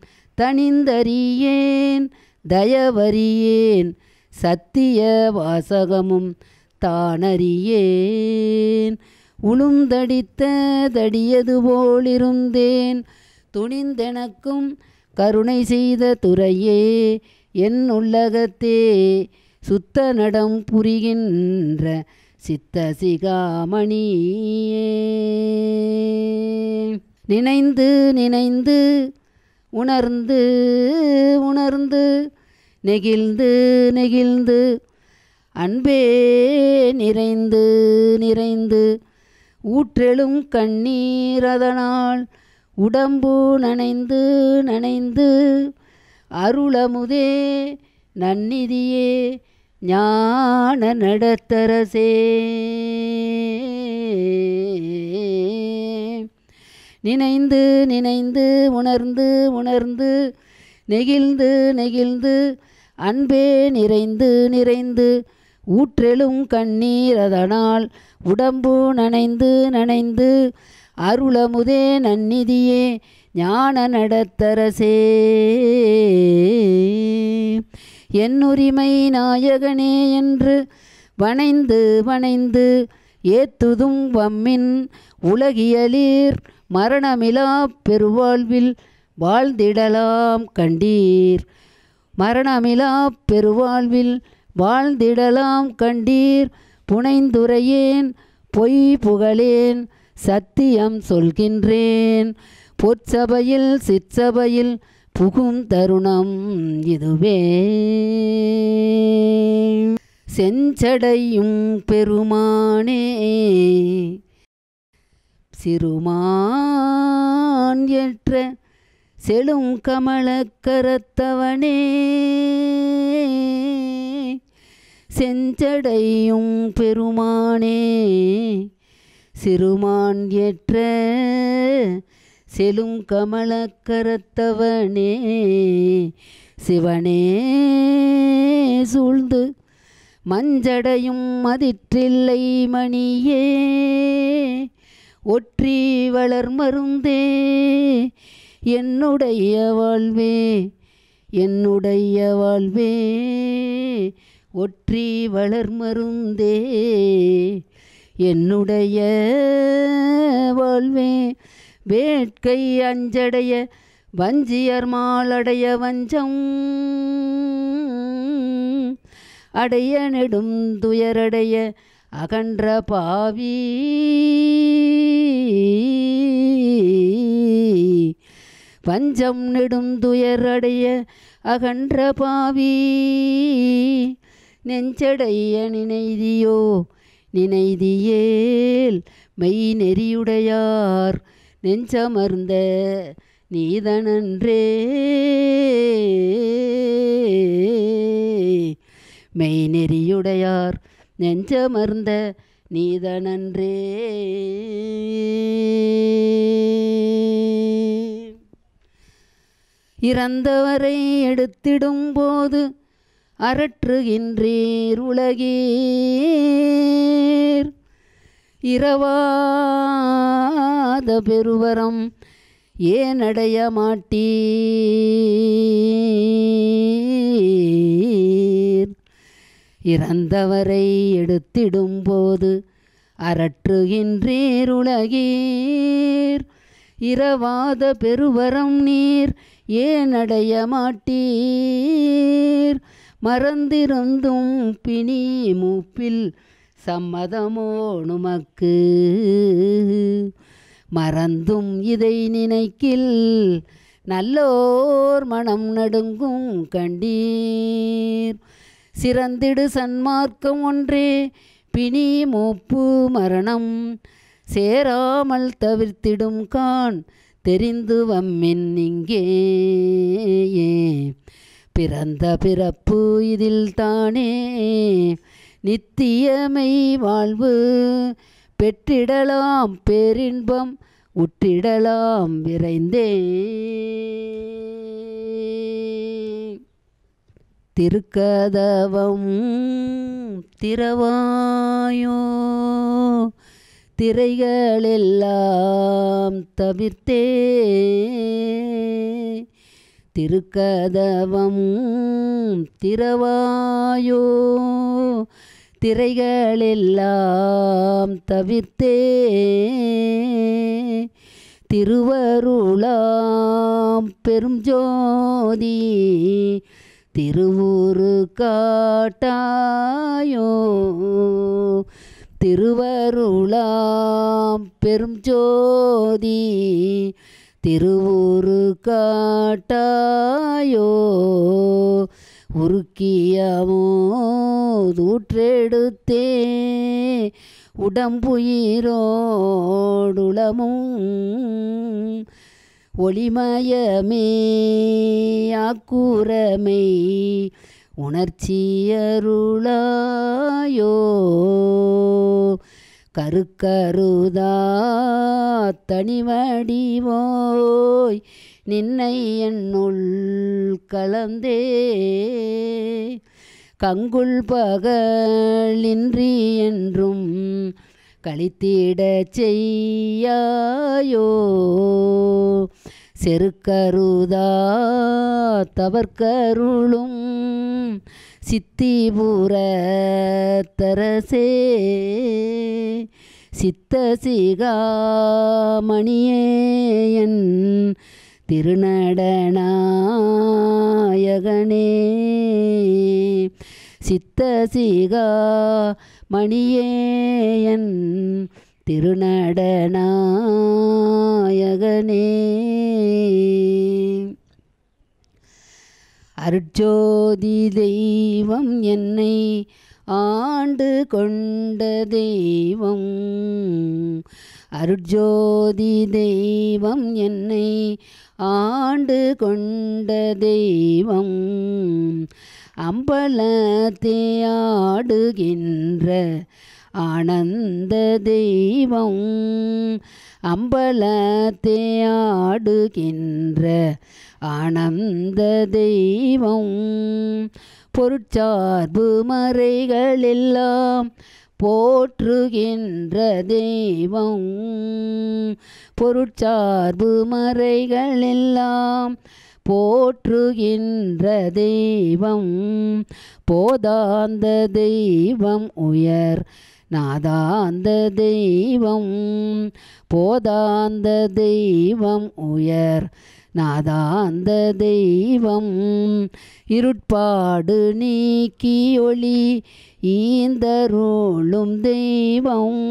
தனிந்தறியேன் தயவறியேன் சத்திய வாசகமும் தானறியேன் உளுந்தடித்த தடியது போலிருந்தேன் துணிந்தெனக்கும் கருணை செய்த துறையே என் உள்ளகத்தே சுத்த நடம் புரிகின்ற சித்த சிகாமணியே நினைந்து நினைந்து உணர்ந்து உணர்ந்து நெகிழ்ந்து நெகிழ்ந்து அன்பே நிறைந்து நிறைந்து ஊற்றெழும் கண்ணீர் அதனால் உடம்பு நனைந்து நனைந்து அருளமுதே நன்னிதியே ஞான நடத்தரசே நினைந்து நினைந்து உணர்ந்து உணர்ந்து நெகிழ்ந்து நெகிழ்ந்து அன்பே நிறைந்து நிறைந்து ஊற்றெழும் கண்ணீர் அதனால் உடம்பு நனைந்து நனைந்து அருளமுதே நன்னிதியே ஞான நடத்தரசே என்னுரிமை நாயகனே என்று வணைந்து வணைந்து ஏத்துதும் வம்மின் உலகியலீர் மரணமிலா பெருவாழ்வில் வாழ்ந்திடலாம் கண்டீர் மரணமிலா பெருவாழ்வில் வாழ்ந்திடலாம் கண்டீர் புனைந்துரையேன் பொய் புகழேன் சத்தியம் சொல்கின்றேன் பொற்சபையில் சிற்சபையில் புகும் தருணம் இதுவே செஞ்சடையும் பெருமானே சிறுமான் என்ற செழும் கமலக்கரத்தவனே செஞ்சடையும் பெருமானே சிறுமான் ஏற்ற செலும் கமலக்கரத்தவனே சிவனே சூழ்ந்து மஞ்சடையும் மதிற்றில்லை மணியே ஒற்றி வளர் மருந்தே என்னுடைய வாழ்வே என்னுடைய வாழ்வே ஒற்றி வளர் மருந்தே என்னுடைய வாழ்வே வேட்கை அஞ்சடைய வஞ்சியர் மாலடைய வஞ்சம் அடைய நெடும் துயரடைய அகன்ற பாவி பஞ்சம் நெடும் துயரடைய அகன்ற பாவி நெஞ்சடைய நினைதியோ நினைதியேல் மெய் நெறியுடையார் நெஞ்சமர்ந்த நீதனன்றே மெய் நெறியுடையார் நெஞ்சமர்ந்த நீதனன்றே இறந்தவரை எடுத்திடும் போது அரற்றுகின்றீர் உலகீர் இரவாத பெருவரம் ஏனடைய மாட்டீர் இறந்தவரை எடுத்திடும் போது அறற்றுகின்றீர் உலகீர் இரவாத பெருவரம் நீர் ஏனடைய மாட்டீர் மறந்திருந்தும் பிணி மூப்பில் சம்மதமோ நுமக்கு மறந்தும் இதை நினைக்கில் நல்லோர் மனம் நடுங்கும் கண்டீர் சிறந்திடு சன்மார்க்கம் ஒன்றே பிணி மூப்பு மரணம் சேராமல் தவிர்த்திடும் கான் தெரிந்து வம்மின் இங்கே பிறந்த பிறப்பு இதில் தானே நித்தியமை வாழ்வு பெற்றிடலாம் பேரின்பம் உற்றிடலாம் விரைந்தே திருக்கதவம் திறவாயோ திரைகளெல்லாம் தவிர்த்தே திருக்கதவம் திறவாயோ திரைகளெல்லாம் தவிர்த்தே திருவருளாம் பெரும் ஜோதி திருவுரு காட்டாயோ திருவருளாம் பெரும் ஜோதி திருவுரு காட்டாயோ உருக்கியமோதூற்றெடுத்தே உடம்புயிரோடுளமும் ஒளிமயமேயாக்கூரமை உணர்ச்சியருளாயோ கருக்கருதா தனிவடிவோய் நின்னை என்னுள் கலந்தே கங்குள் பகலின்றி என்றும் கழித்திட செய்யாயோ செருக்கருதா தவற்கருளும் பூர தரசே சித்த சிகாமணியேயன் திருநடனாயகனே சித்த சிகாமணியேயன் திருநடனாயகனே அருட்ஜோதி தெய்வம் என்னை ஆண்டு கொண்ட தெய்வம் அருட்ஜோதி தெய்வம் என்னை ஆண்டு கொண்ட தெய்வம் அம்பலத்தே ஆடுகின்ற ஆனந்த தெய்வம் அம்பலத்தே ஆடுகின்ற ஆனந்த தெய்வம் பொருட்சார்பு மறைகளெல்லாம் போற்றுகின்ற தெய்வம் பொருட்சார்பு மறைகளெல்லாம் போற்றுகின்ற தெய்வம் போதாந்த தெய்வம் உயர் நாதாந்த தெய்வம் போதாந்த தெய்வம் உயர் நாதாந்த தெய்வம் இருட்பாடு நீக்கி ஒளி ஈந்தருளும் தெய்வம்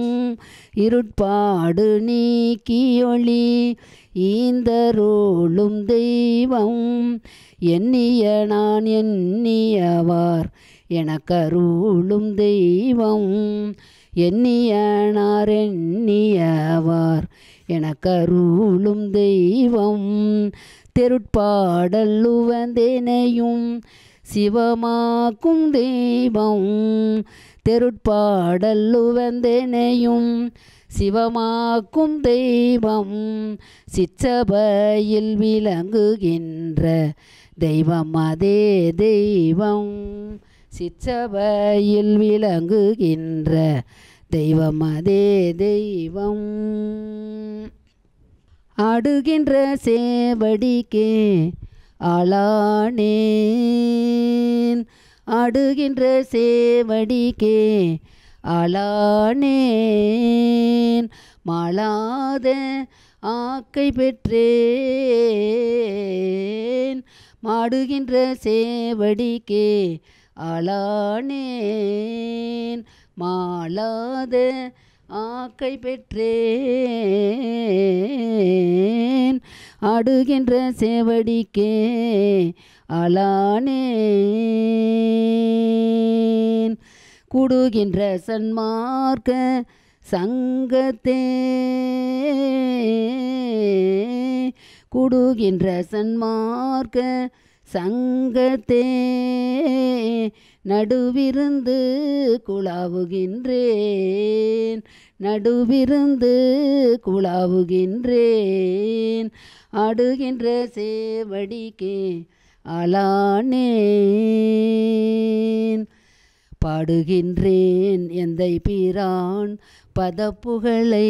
இருட்பாடு நீக்கி ஒளி ஈந்தருளும் தெய்வம் எண்ணிய நான் எண்ணியவார் எனக்கருளும் தெய்வம் எண்ணியனார் எண்ணியவார் எனக்கருளும் தெய்வம் தெருட்பாடல் உவந்தெனையும் சிவமாக்கும் தெய்வம் தெருட்பாடல் சிவமாக்கும் தெய்வம் சிச்சபையில் விளங்குகின்ற தெய்வம் அதே தெய்வம் சிச்சபையில் விளங்குகின்ற தெய்வம் அதே தெய்வம் ஆடுகின்ற சேவடிக்கே ஆளானேன் ஆடுகின்ற சேவடிக்கே ஆளானேன் மாளாத ஆக்கை பெற்றேன் மாடுகின்ற சேவடிக்கே ஆளானேன் மாளாத ஆக்கை பெற்றேன் அடுகின்ற செவடிக்கே அலானே குடுகின்ற சன்மார்க்க சங்கத்தே குடுகின்ற சன்மார்க்க சங்கத்தே நடுவிருந்து குழாவுகின்றேன் நடுவிருந்து குழாவுகின்றேன் ஆடுகின்ற சேவடிக்கே அலானேன் பாடுகின்றேன் எந்தை பிரான் பதப்புகளை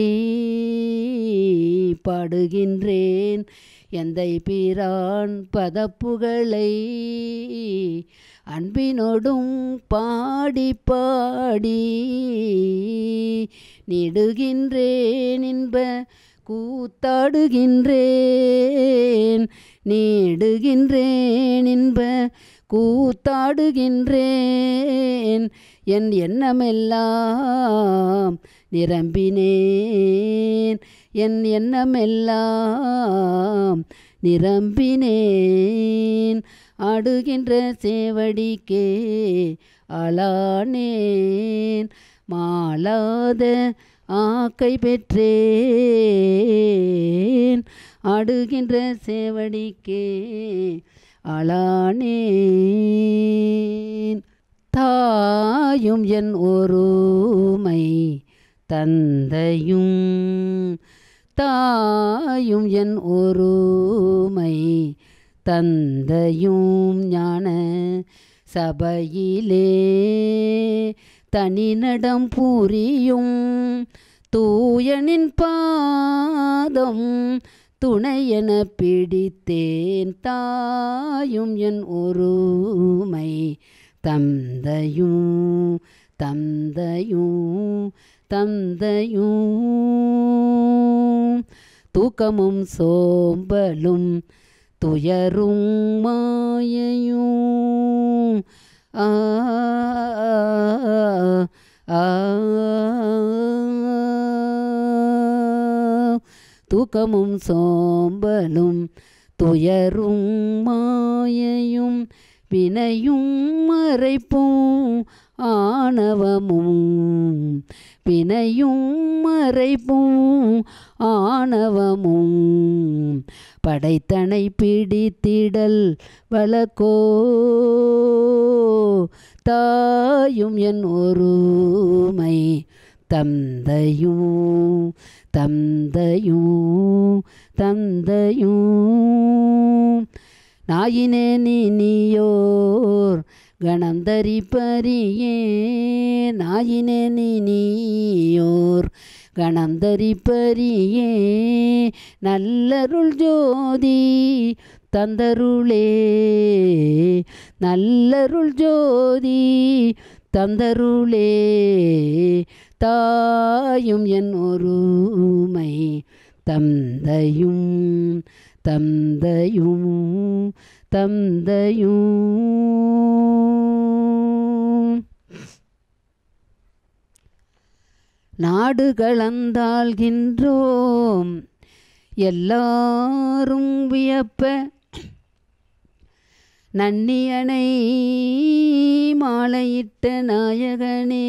பாடுகின்றேன் எந்தை பிரான் பதப்புகளை அன்பினோடும் பாடி பாடி நிடுகின்றேன் இன்ப கூத்தாடுகின்றேன் நீடுகின்றேன் இன்ப கூத்தாடுகின்றேன் என் எண்ணமெல்லாம் நிரம்பினேன் என் எண்ணமெல்லாம் நிரம்பினேன் ஆடுகின்ற சேவடிக்கே அலானேன் மாலாத ஆக்கை பெற்றேன் ஆடுகின்ற சேவடிக்கே அலானேன் தாயும் என் ஒருமை தந்தையும் தாயும் என் ஒருமை தந்தையும் ஞான சபையிலே தனிநடம் பூரியும் தூயனின் பாதம் துணை என பிடித்தேன் தாயும் என் ஒருமை தந்தையும் தந்தையும் தந்தையும் தூக்கமும் சோம்பலும் துயரும் மாயையும் ஆ தூக்கமும் சோம்பலும் துயரும் மாயையும் வினையும் மறைப்பும் ஆணவமும் வினையும் மறைப்பும் ஆணவமும் படைத்தனை பிடித்திடல் வழக்கோ தாயும் என் ஒருமை தந்தையும் தந்தையும் தந்தையும் நாயினே நீ நீயோர் கணம் தரிப்பரியே நாயினே நீயோர் கணம் தரிப்பரியே நல்லருள் ஜோதி தந்தருளே நல்லருள் ஜோதி தந்தருளே தாயும் என் ஒருமை தந்தையும் தந்தையும் தந்தையும் நாடுகளந்தாள்கின்றோம் எல்லாரும் வியப்ப நன்னியனை மாலையிட்ட நாயகனே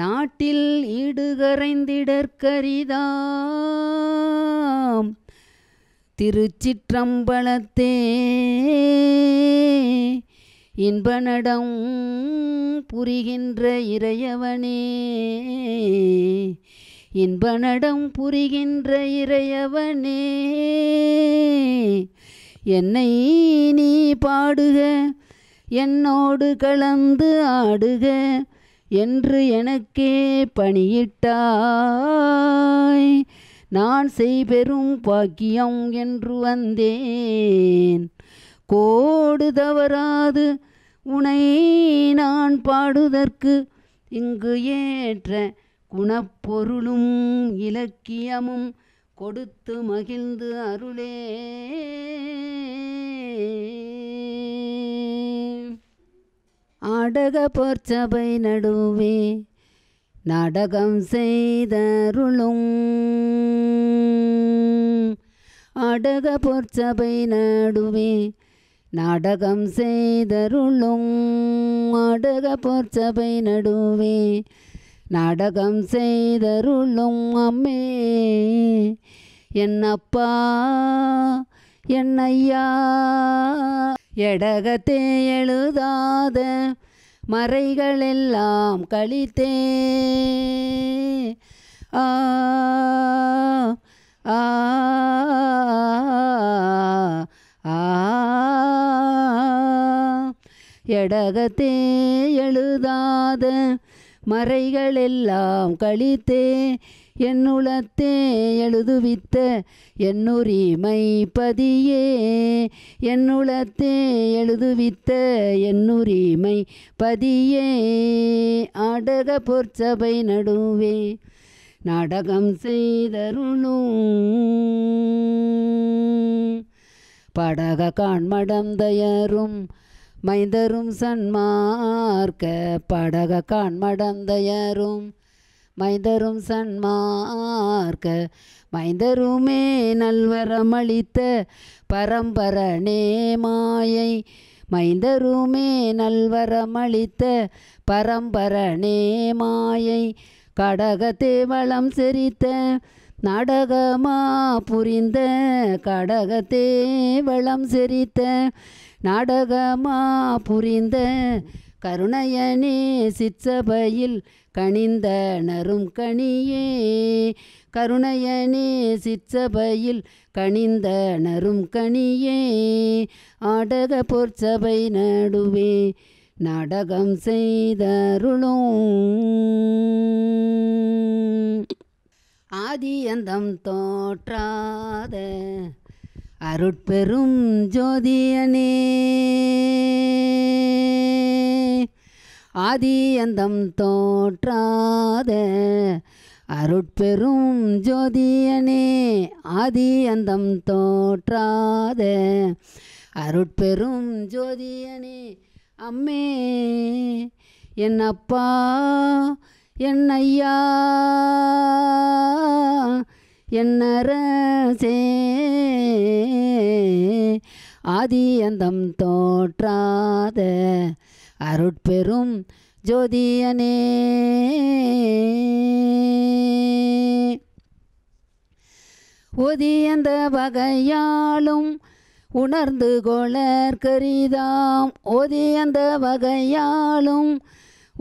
நாட்டில் ஈடுகரைந்திடற்கரிதாம் திருச்சிற்றம்பலத்தே இன்பநடம் புரிகின்ற இறையவனே இன்பநடம் புரிகின்ற இறையவனே என்னை நீ பாடுக என்னோடு கலந்து ஆடுக என்று எனக்கே பணியிட்டாய் நான் செய்பெறும் பாக்கியம் என்று வந்தேன் கோடு தவறாது உனை நான் பாடுதற்கு இங்கு ஏற்ற குணப்பொருளும் இலக்கியமும் கொடுத்து மகிழ்ந்து அருளே ஆடக போர்ச்சபை நடுவே நாடகம் செய்தருளும் அடக பொற்சபை நடுவே நாடகம் செய்தருளும் அடக பொற்சபை நடுவே நாடகம் செய்தருளும் அம்மே என்னப்பா என்னையா எடகத்தை எழுதாத மறைகளெல்லாம் கழித்தே ஆ எடகத்தே எழுதாத மறைகளெல்லாம் கழித்தே என்னுளத்தே எழுதுவித்த என்னுரிமை பதியே என்னுளத்தே எழுதுவித்த என்னுரிமை பதியே ஆடக பொற்சபை நடுவே நாடகம் செய்தருணும் படக காண்மடம் தயரும் மைந்தரும் சன்மார்க்க படக காண்மடம் தயரும் மைந்தரும் சன்மார்க்க மைந்தருமே நல்வரமளித்த பரம்பரணே மாயை மைந்தருமே நல்வரமளித்த பரம்பரணே மாயை கடகத்தே வளம் செறித்த நாடகமா புரிந்த கடகத்தே வளம் செறித்த நாடகமா புரிந்த கருணையனே சிற்சபையில் கணிந்த நரும் கணியே கருணையனே சிற்சபையில் கணிந்த நரும் கணியே ஆடக பொற்சபை நடுவே நாடகம் செய்தருளும் அந்தம் தோற்றாத அருட்பெரும் ஜோதியனே ஆதி அந்தம் தோற்றாத அருட்பெரும் ஜோதியனே ஆதி அந்தம் தோற்றாத அருட்பெரும் ஜோதியனே அம்மே என் அப்பா என் ஐயா என்னரசே ஆதியந்தம் தோற்றாத அருட்பெரும் ஜோதியனே ஒதியந்த வகையாலும் உணர்ந்து கொளற்கரிதாம் ஒதியந்த வகையாலும்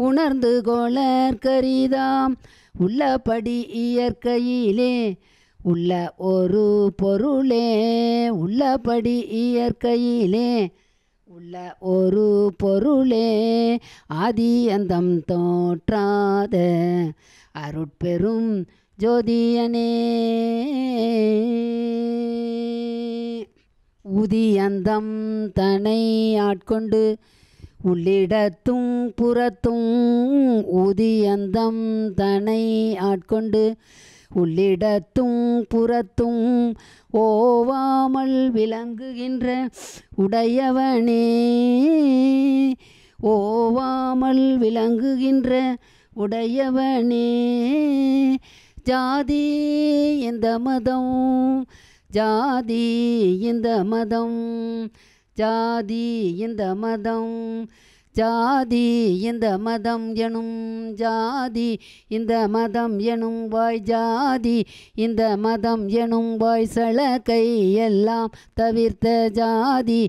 உணர்ந்து கொளற்கரிதாம் உள்ளபடி இயற்கையிலே உள்ள ஒரு பொருளே உள்ளபடி இயற்கையிலே உள்ள ஒரு பொருளே ஆதி அந்தம் தோற்றாத அருட்பெரும் ஜோதியனே உதியந்தம் தனை ஆட்கொண்டு உள்ளிடத்தும் புறத்தும் உதியந்தம் தனை ஆட்கொண்டு உள்ளிடத்தும் புறத்தும் ஓவாமல் விளங்குகின்ற உடையவனே ஓவாமல் விளங்குகின்ற உடையவனே ஜாதி இந்த மதம் ஜாதி இந்த மதம் ஜாதி இந்த மதம் ஜாதி இந்த மதம் எனும் ஜாதி இந்த மதம் எனும் வாய் ஜாதி இந்த மதம் எனும் வாய் சலகை எல்லாம் தவிர்த்த ஜாதி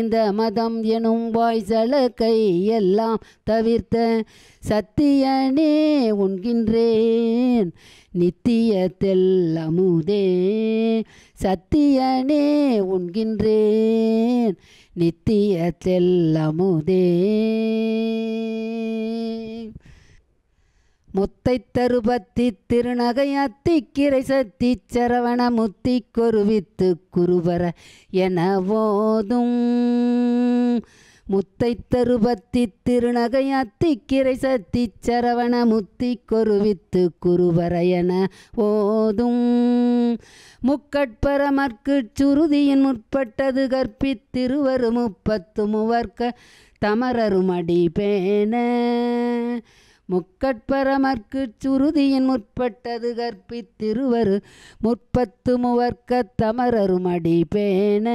இந்த மதம் எனும் வாய் சலகை எல்லாம் தவிர்த்த சத்தியனே உண்கின்றேன் நித்தியத்தில் அமுதே சத்தியனே உண்கின்றேன் நித்தியத்தெல்லமுதே முத்தை தருபத்தி திருநகை கிரை சத்தி சரவண முத்தி கொருவித்து குருவர என போதும் முத்தை தருபத்தி திருநகை அத்திக்கிரை சத்தி சரவண முத்தி கொருவித்து குருவரையன ஓதும் முக்கட்பரமற்கு சுருதியின் முற்பட்டது திருவரு முப்பத்து முவர்க்க தமரருமடி பேன முக்கட்பரமற்கு சுருதியின் முற்பட்டது கற்பித்திருவரு முற்பத்து தமரருமடி பேண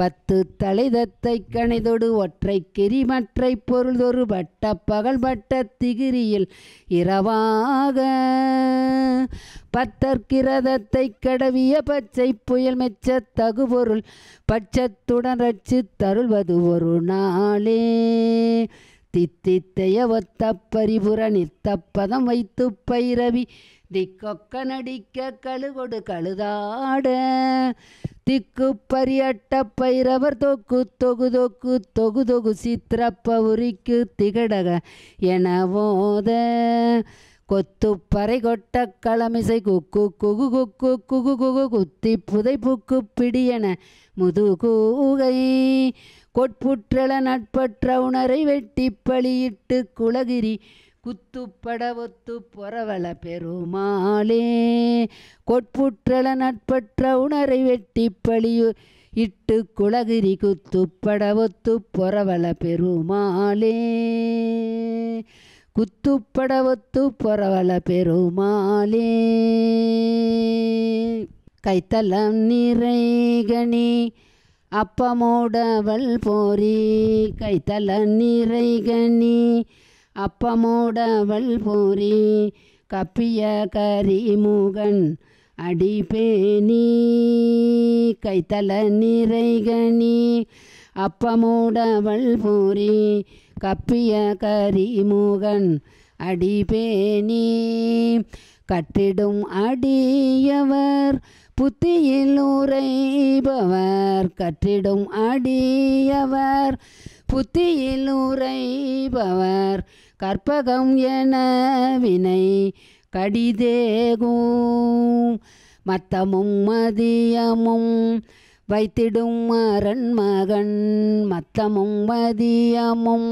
பத்து தலைதத்தை கணிதொடு ஒற்றை கிரிமற்றை பொருள்தொரு பட்ட பகல் பட்ட திகிரியில் இரவாக பத்தற்கிரதத்தை கடவிய பச்சை புயல் மெச்ச தகுபொருள் பட்சத்துடன் ரச்சு தருள்வது ஒரு நாளே தித்தித்தைய ஒத்த பரிபுர நித்தப்பதம் வைத்து பைரவி திக்கொக்க நடிக்க கழுகொடு கழுதாட திக்கு பரியட்ட பைரவர் தொக்கு தொகு தொக்கு தொகு தொகு சித்திரப்ப உரிக்கு திகடக என கொத்து பறை கொட்ட களமிசை குக்கு குகு குக்கு குகு குகு குத்தி புதை புக்கு பிடியன முதுகூகை கொட்புற்றள நட்பற்ற உணரை வெட்டி பழியிட்டு குலகிரி குத்துப்பட ஒத்து பொறவள பெருமாளே கொட்புற்றள நட்பற்ற உணரை வெட்டி பழியு இட்டு குலகிரி குத்துப்பட ஒத்து பொறவள பெருமாளே குத்துப்பட ஒத்து பொறவள பெருமாளே கைத்தலம் நிறைகணி அப்பமோடவள் போரி கைத்தல நிறை நிறைகனி அப்பமோடவள் போரி கப்பிய கரிமுகன் அடிபேணி கைத்தல நிறை நிறைகனி அப்பமோடவள் போரி கப்பிய கரிமுகன் அடிபேணி கட்டிடும் அடியவர் புத்தியில் உரைபவர் கற்றிடும் அடியவர் புத்தியில் உரைபவர் கற்பகம் என வினை கடிதேகும் மத்தமும் மதியமும் வைத்திடும் அரண்மகன் மத்தமும் மதியமும்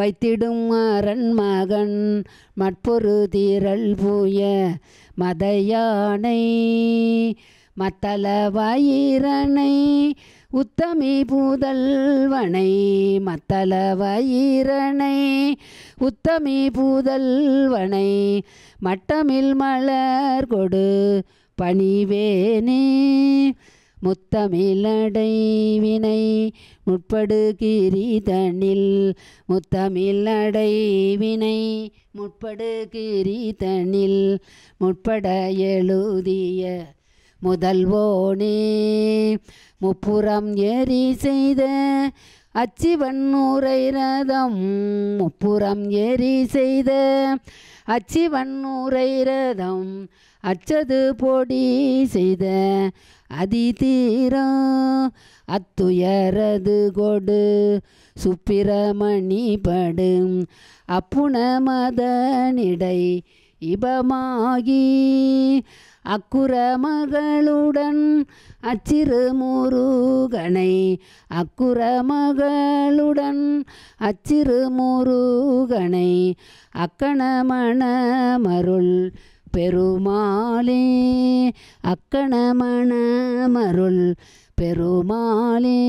வைத்திடும் அரண்மகன் மற்பொரு திரள் பூய மதையானை மத்தள வயிறனை உத்தமி பூதல்வனை மத்தள வயிறனை உத்தமி பூதல்வனை மட்டமில் மலர் கொடு பணிவேனே முத்தமிழடைவினை வினை முற்படு கிரிதனில் முத்தமிழடை வினை முற்பட எழுதிய முதல்வோனே முப்புறம் எரி செய்த அச்சிவண்ணூரை ரதம் முப்புறம் எரி செய்த அச்சிவண்ணூரை ரதம் அச்சது பொடி செய்த அதி தீரம் அத்துயரது கொடு சுப்பிரமணி படும் அப்புண மதனிடை இபமாகி அக்குற மகளுடன் அச்சிறு முருகனை அக்குற மகளுடன் அச்சிறு முருகனை அக்கணமண மருள் பெருமாளே அக்கணமண மருள் பெருமாளே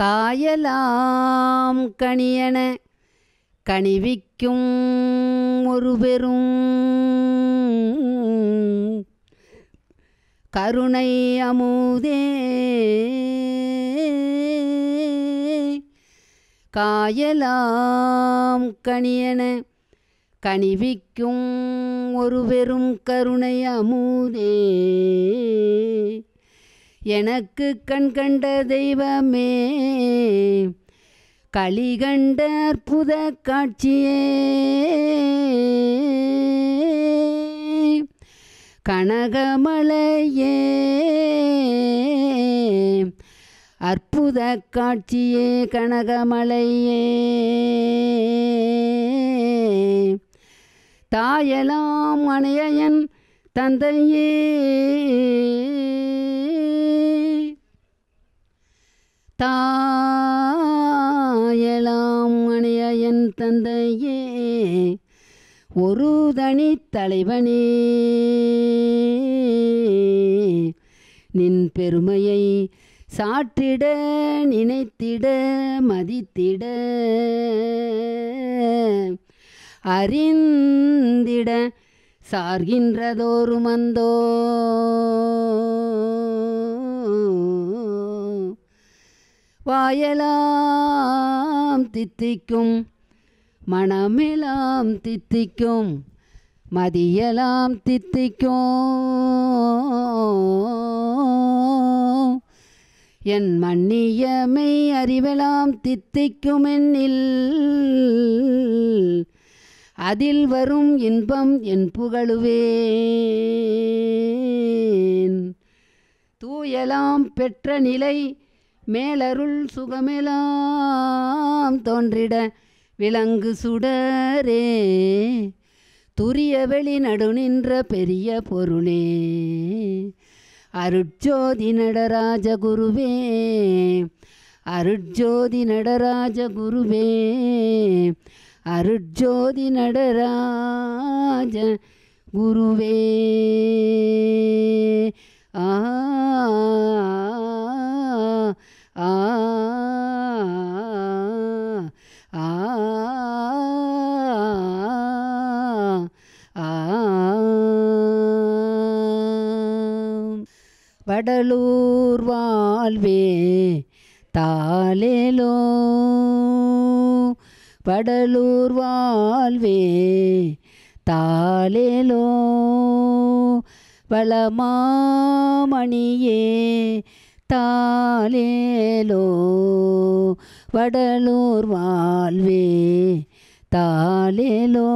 காயலாம் கணியன கணிவிக்கும் ஒரு பெரும் கருணை அமுதே காயலாம் கணியன கனிவிக்கும் ஒரு வெறும் கருணை அமுதே எனக்கு கண் கண்ட தெய்வமே கலிகண்ட அற்புத காட்சியே கனகமலையே அற்புத காட்சியே கனகமலையே தாயலாம் அணையன் தந்தையே தாயலாம் அணையன் தந்தையே ஒரு தனி தலைவனே நின் பெருமையை சாற்றிட நினைத்திட மதித்திட அறிந்திட சார்கின்றதோரு மந்தோ வாயலாம் தித்திக்கும் மனமெலாம் தித்திக்கும் மதியலாம் தித்திக்கும் என் மன்னியமை அறிவலாம் தித்திக்கும் என்னில் அதில் வரும் இன்பம் என் புகழுவேன் தூயலாம் பெற்ற நிலை மேலருள் சுகமெலாம் தோன்றிட விலங்கு சுடரே துரிய வெளி நடுநின்ற பெரிய பொருளே அருட்ஜோதி நடராஜ குருவே அருட்ஜோதி நடராஜ குருவே அருட்ஜோதி நடராஜ குருவே ஆ ஆ வடலூர் வாழ்வே தாலேலோ வடலூர் வாழ்வே தாலேலோ வளமாமணியே தாலேலோ வடலூர் வாழ்வே தாலேலோ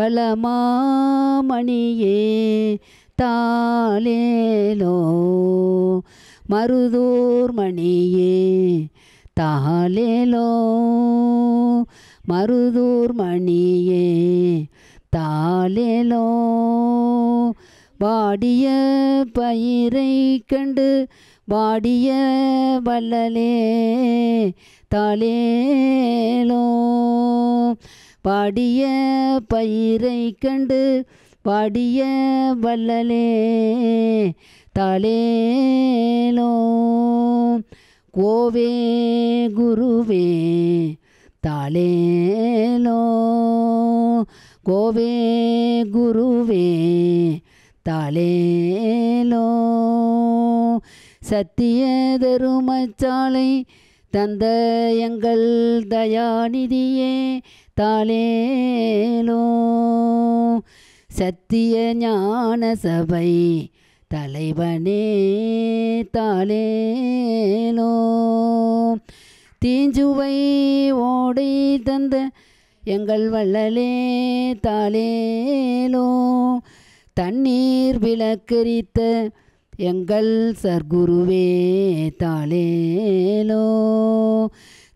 வளமாமணியே தாலேலோ மருதூர் மணியே தாலேலோ மருதூர் மணியே தாலேலோ வாடிய பயிரை கண்டு வாடிய வல்லலே தாலேலோ வாடிய பயிரை கண்டு வாடிய வல்லலே தாலேலோ கோவே குருவே தாளேலோ கோவே குருவே தாளேலோ சத்திய தருமச்சாலை தந்த எங்கள் தயாநிதியே தாளேலோ சத்திய ஞான சபை தலைவனே தாளேலோ தீஞ்சுவை ஓடை தந்த எங்கள் வள்ளலே தாளேலோ தண்ணீர் விளக்கரித்த எங்கள் சர்க்குருவே தாளேலோ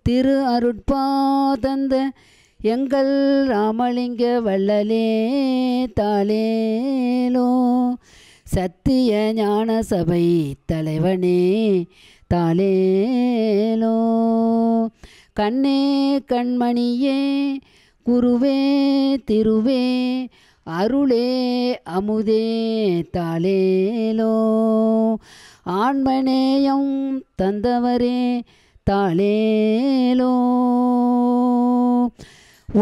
திரு அருட்பா தந்த எங்கள் ராமலிங்க வள்ளலே தாளேலோ சத்திய ஞான சபை தலைவனே தாலேலோ கண்ணே கண்மணியே குருவே திருவே அருளே அமுதே தாலேலோ ஆண்மனேயம் தந்தவரே தாளேலோ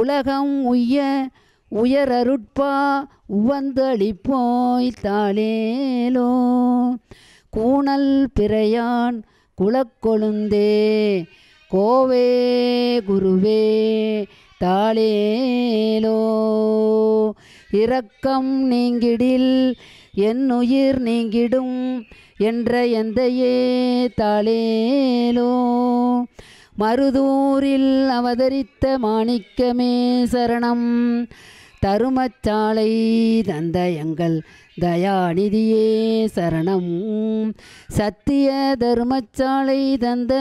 உலகம் உய்ய உயரருட்பா உவந்தளிப்போய் தாளேலோ கூணல் பிறையான் குளக்கொழுந்தே கோவே குருவே தாளேலோ இரக்கம் நீங்கிடில் என் உயிர் நீங்கிடும் என்ற எந்தையே தாளேலோ மருதூரில் அவதரித்த மாணிக்கமே சரணம் தருமச்சாலை தந்த எங்கள் தயாநிதியே சரணம் சத்திய தருமச்சாலை தந்த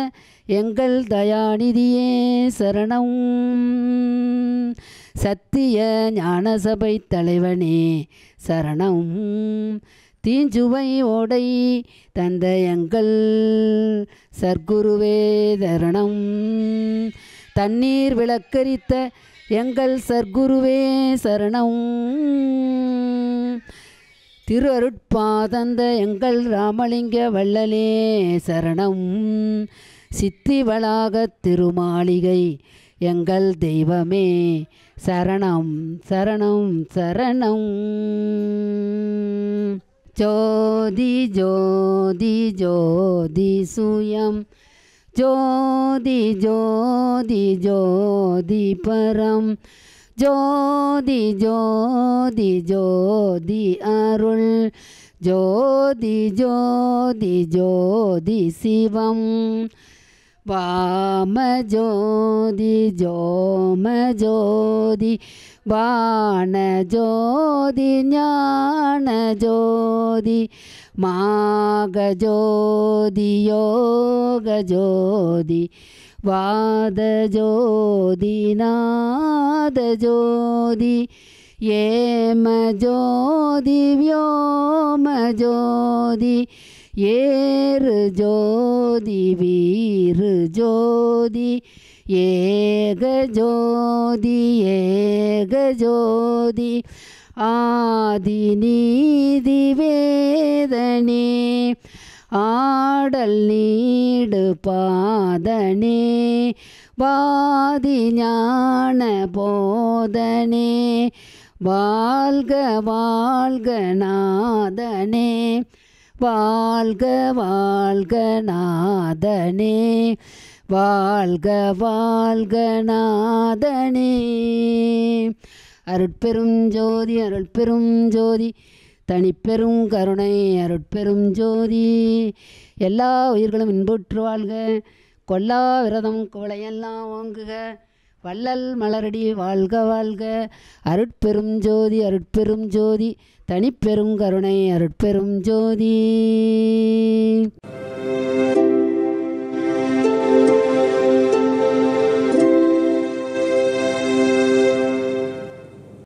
எங்கள் தயாநிதியே சரணம் சத்திய ஞானசபை தலைவனே சரணம் தீஞ்சுவை ஓடை தந்த எங்கள் சர்க்குருவே தரணம் தண்ணீர் விளக்கரித்த எங்கள் சர்க்குருவே சரணம் திரு அருட்பாதந்த எங்கள் ராமலிங்க வள்ளலே சரணம் சித்தி வளாக திருமாளிகை எங்கள் தெய்வமே சரணம் சரணம் சரணம் ஜோதி ஜோதி ஜோதி சுயம் ஜோதி ஜோதி ஜோதி பரம் ஜோதி ஜோதி ஜோதி அருள் ஜோதி ஜோதி ஜோதி சிவம் வாம ஜோதி ஜோம ஜோதி வானஜோதி ஞான ஜோதி மாகஜோதி யோகஜோதி வாதஜோதி நாதஜோதி ஏமஜோதி வியோமஜோதி ஏறு ஜோதி வீரு ஜோதி ஏக ஜோதி ஏக ஜோதி ஆதி நீதி வேதனே ஆடல் நீடு பாதனே வாதி ஞான போதனே வாழ்க வாழ்க நாதனே வாழ்க வாழ்க நாதனே வாழ்க வாழ்க நாதனே அருட்பெரும் ஜோதி அருட்பெரும் ஜோதி தனிப்பெரும் கருணை அருட்பெரும் ஜோதி எல்லா உயிர்களும் இன்புற்று வாழ்க கொல்லா விரதம் கோலையெல்லாம் ஓங்குக வள்ளல் மலரடி வாழ்க வாழ்க அருட்பெரும் ஜோதி அருட்பெரும் ஜோதி தனிப்பெரும் கருணை அருட்பெரும் ஜோதி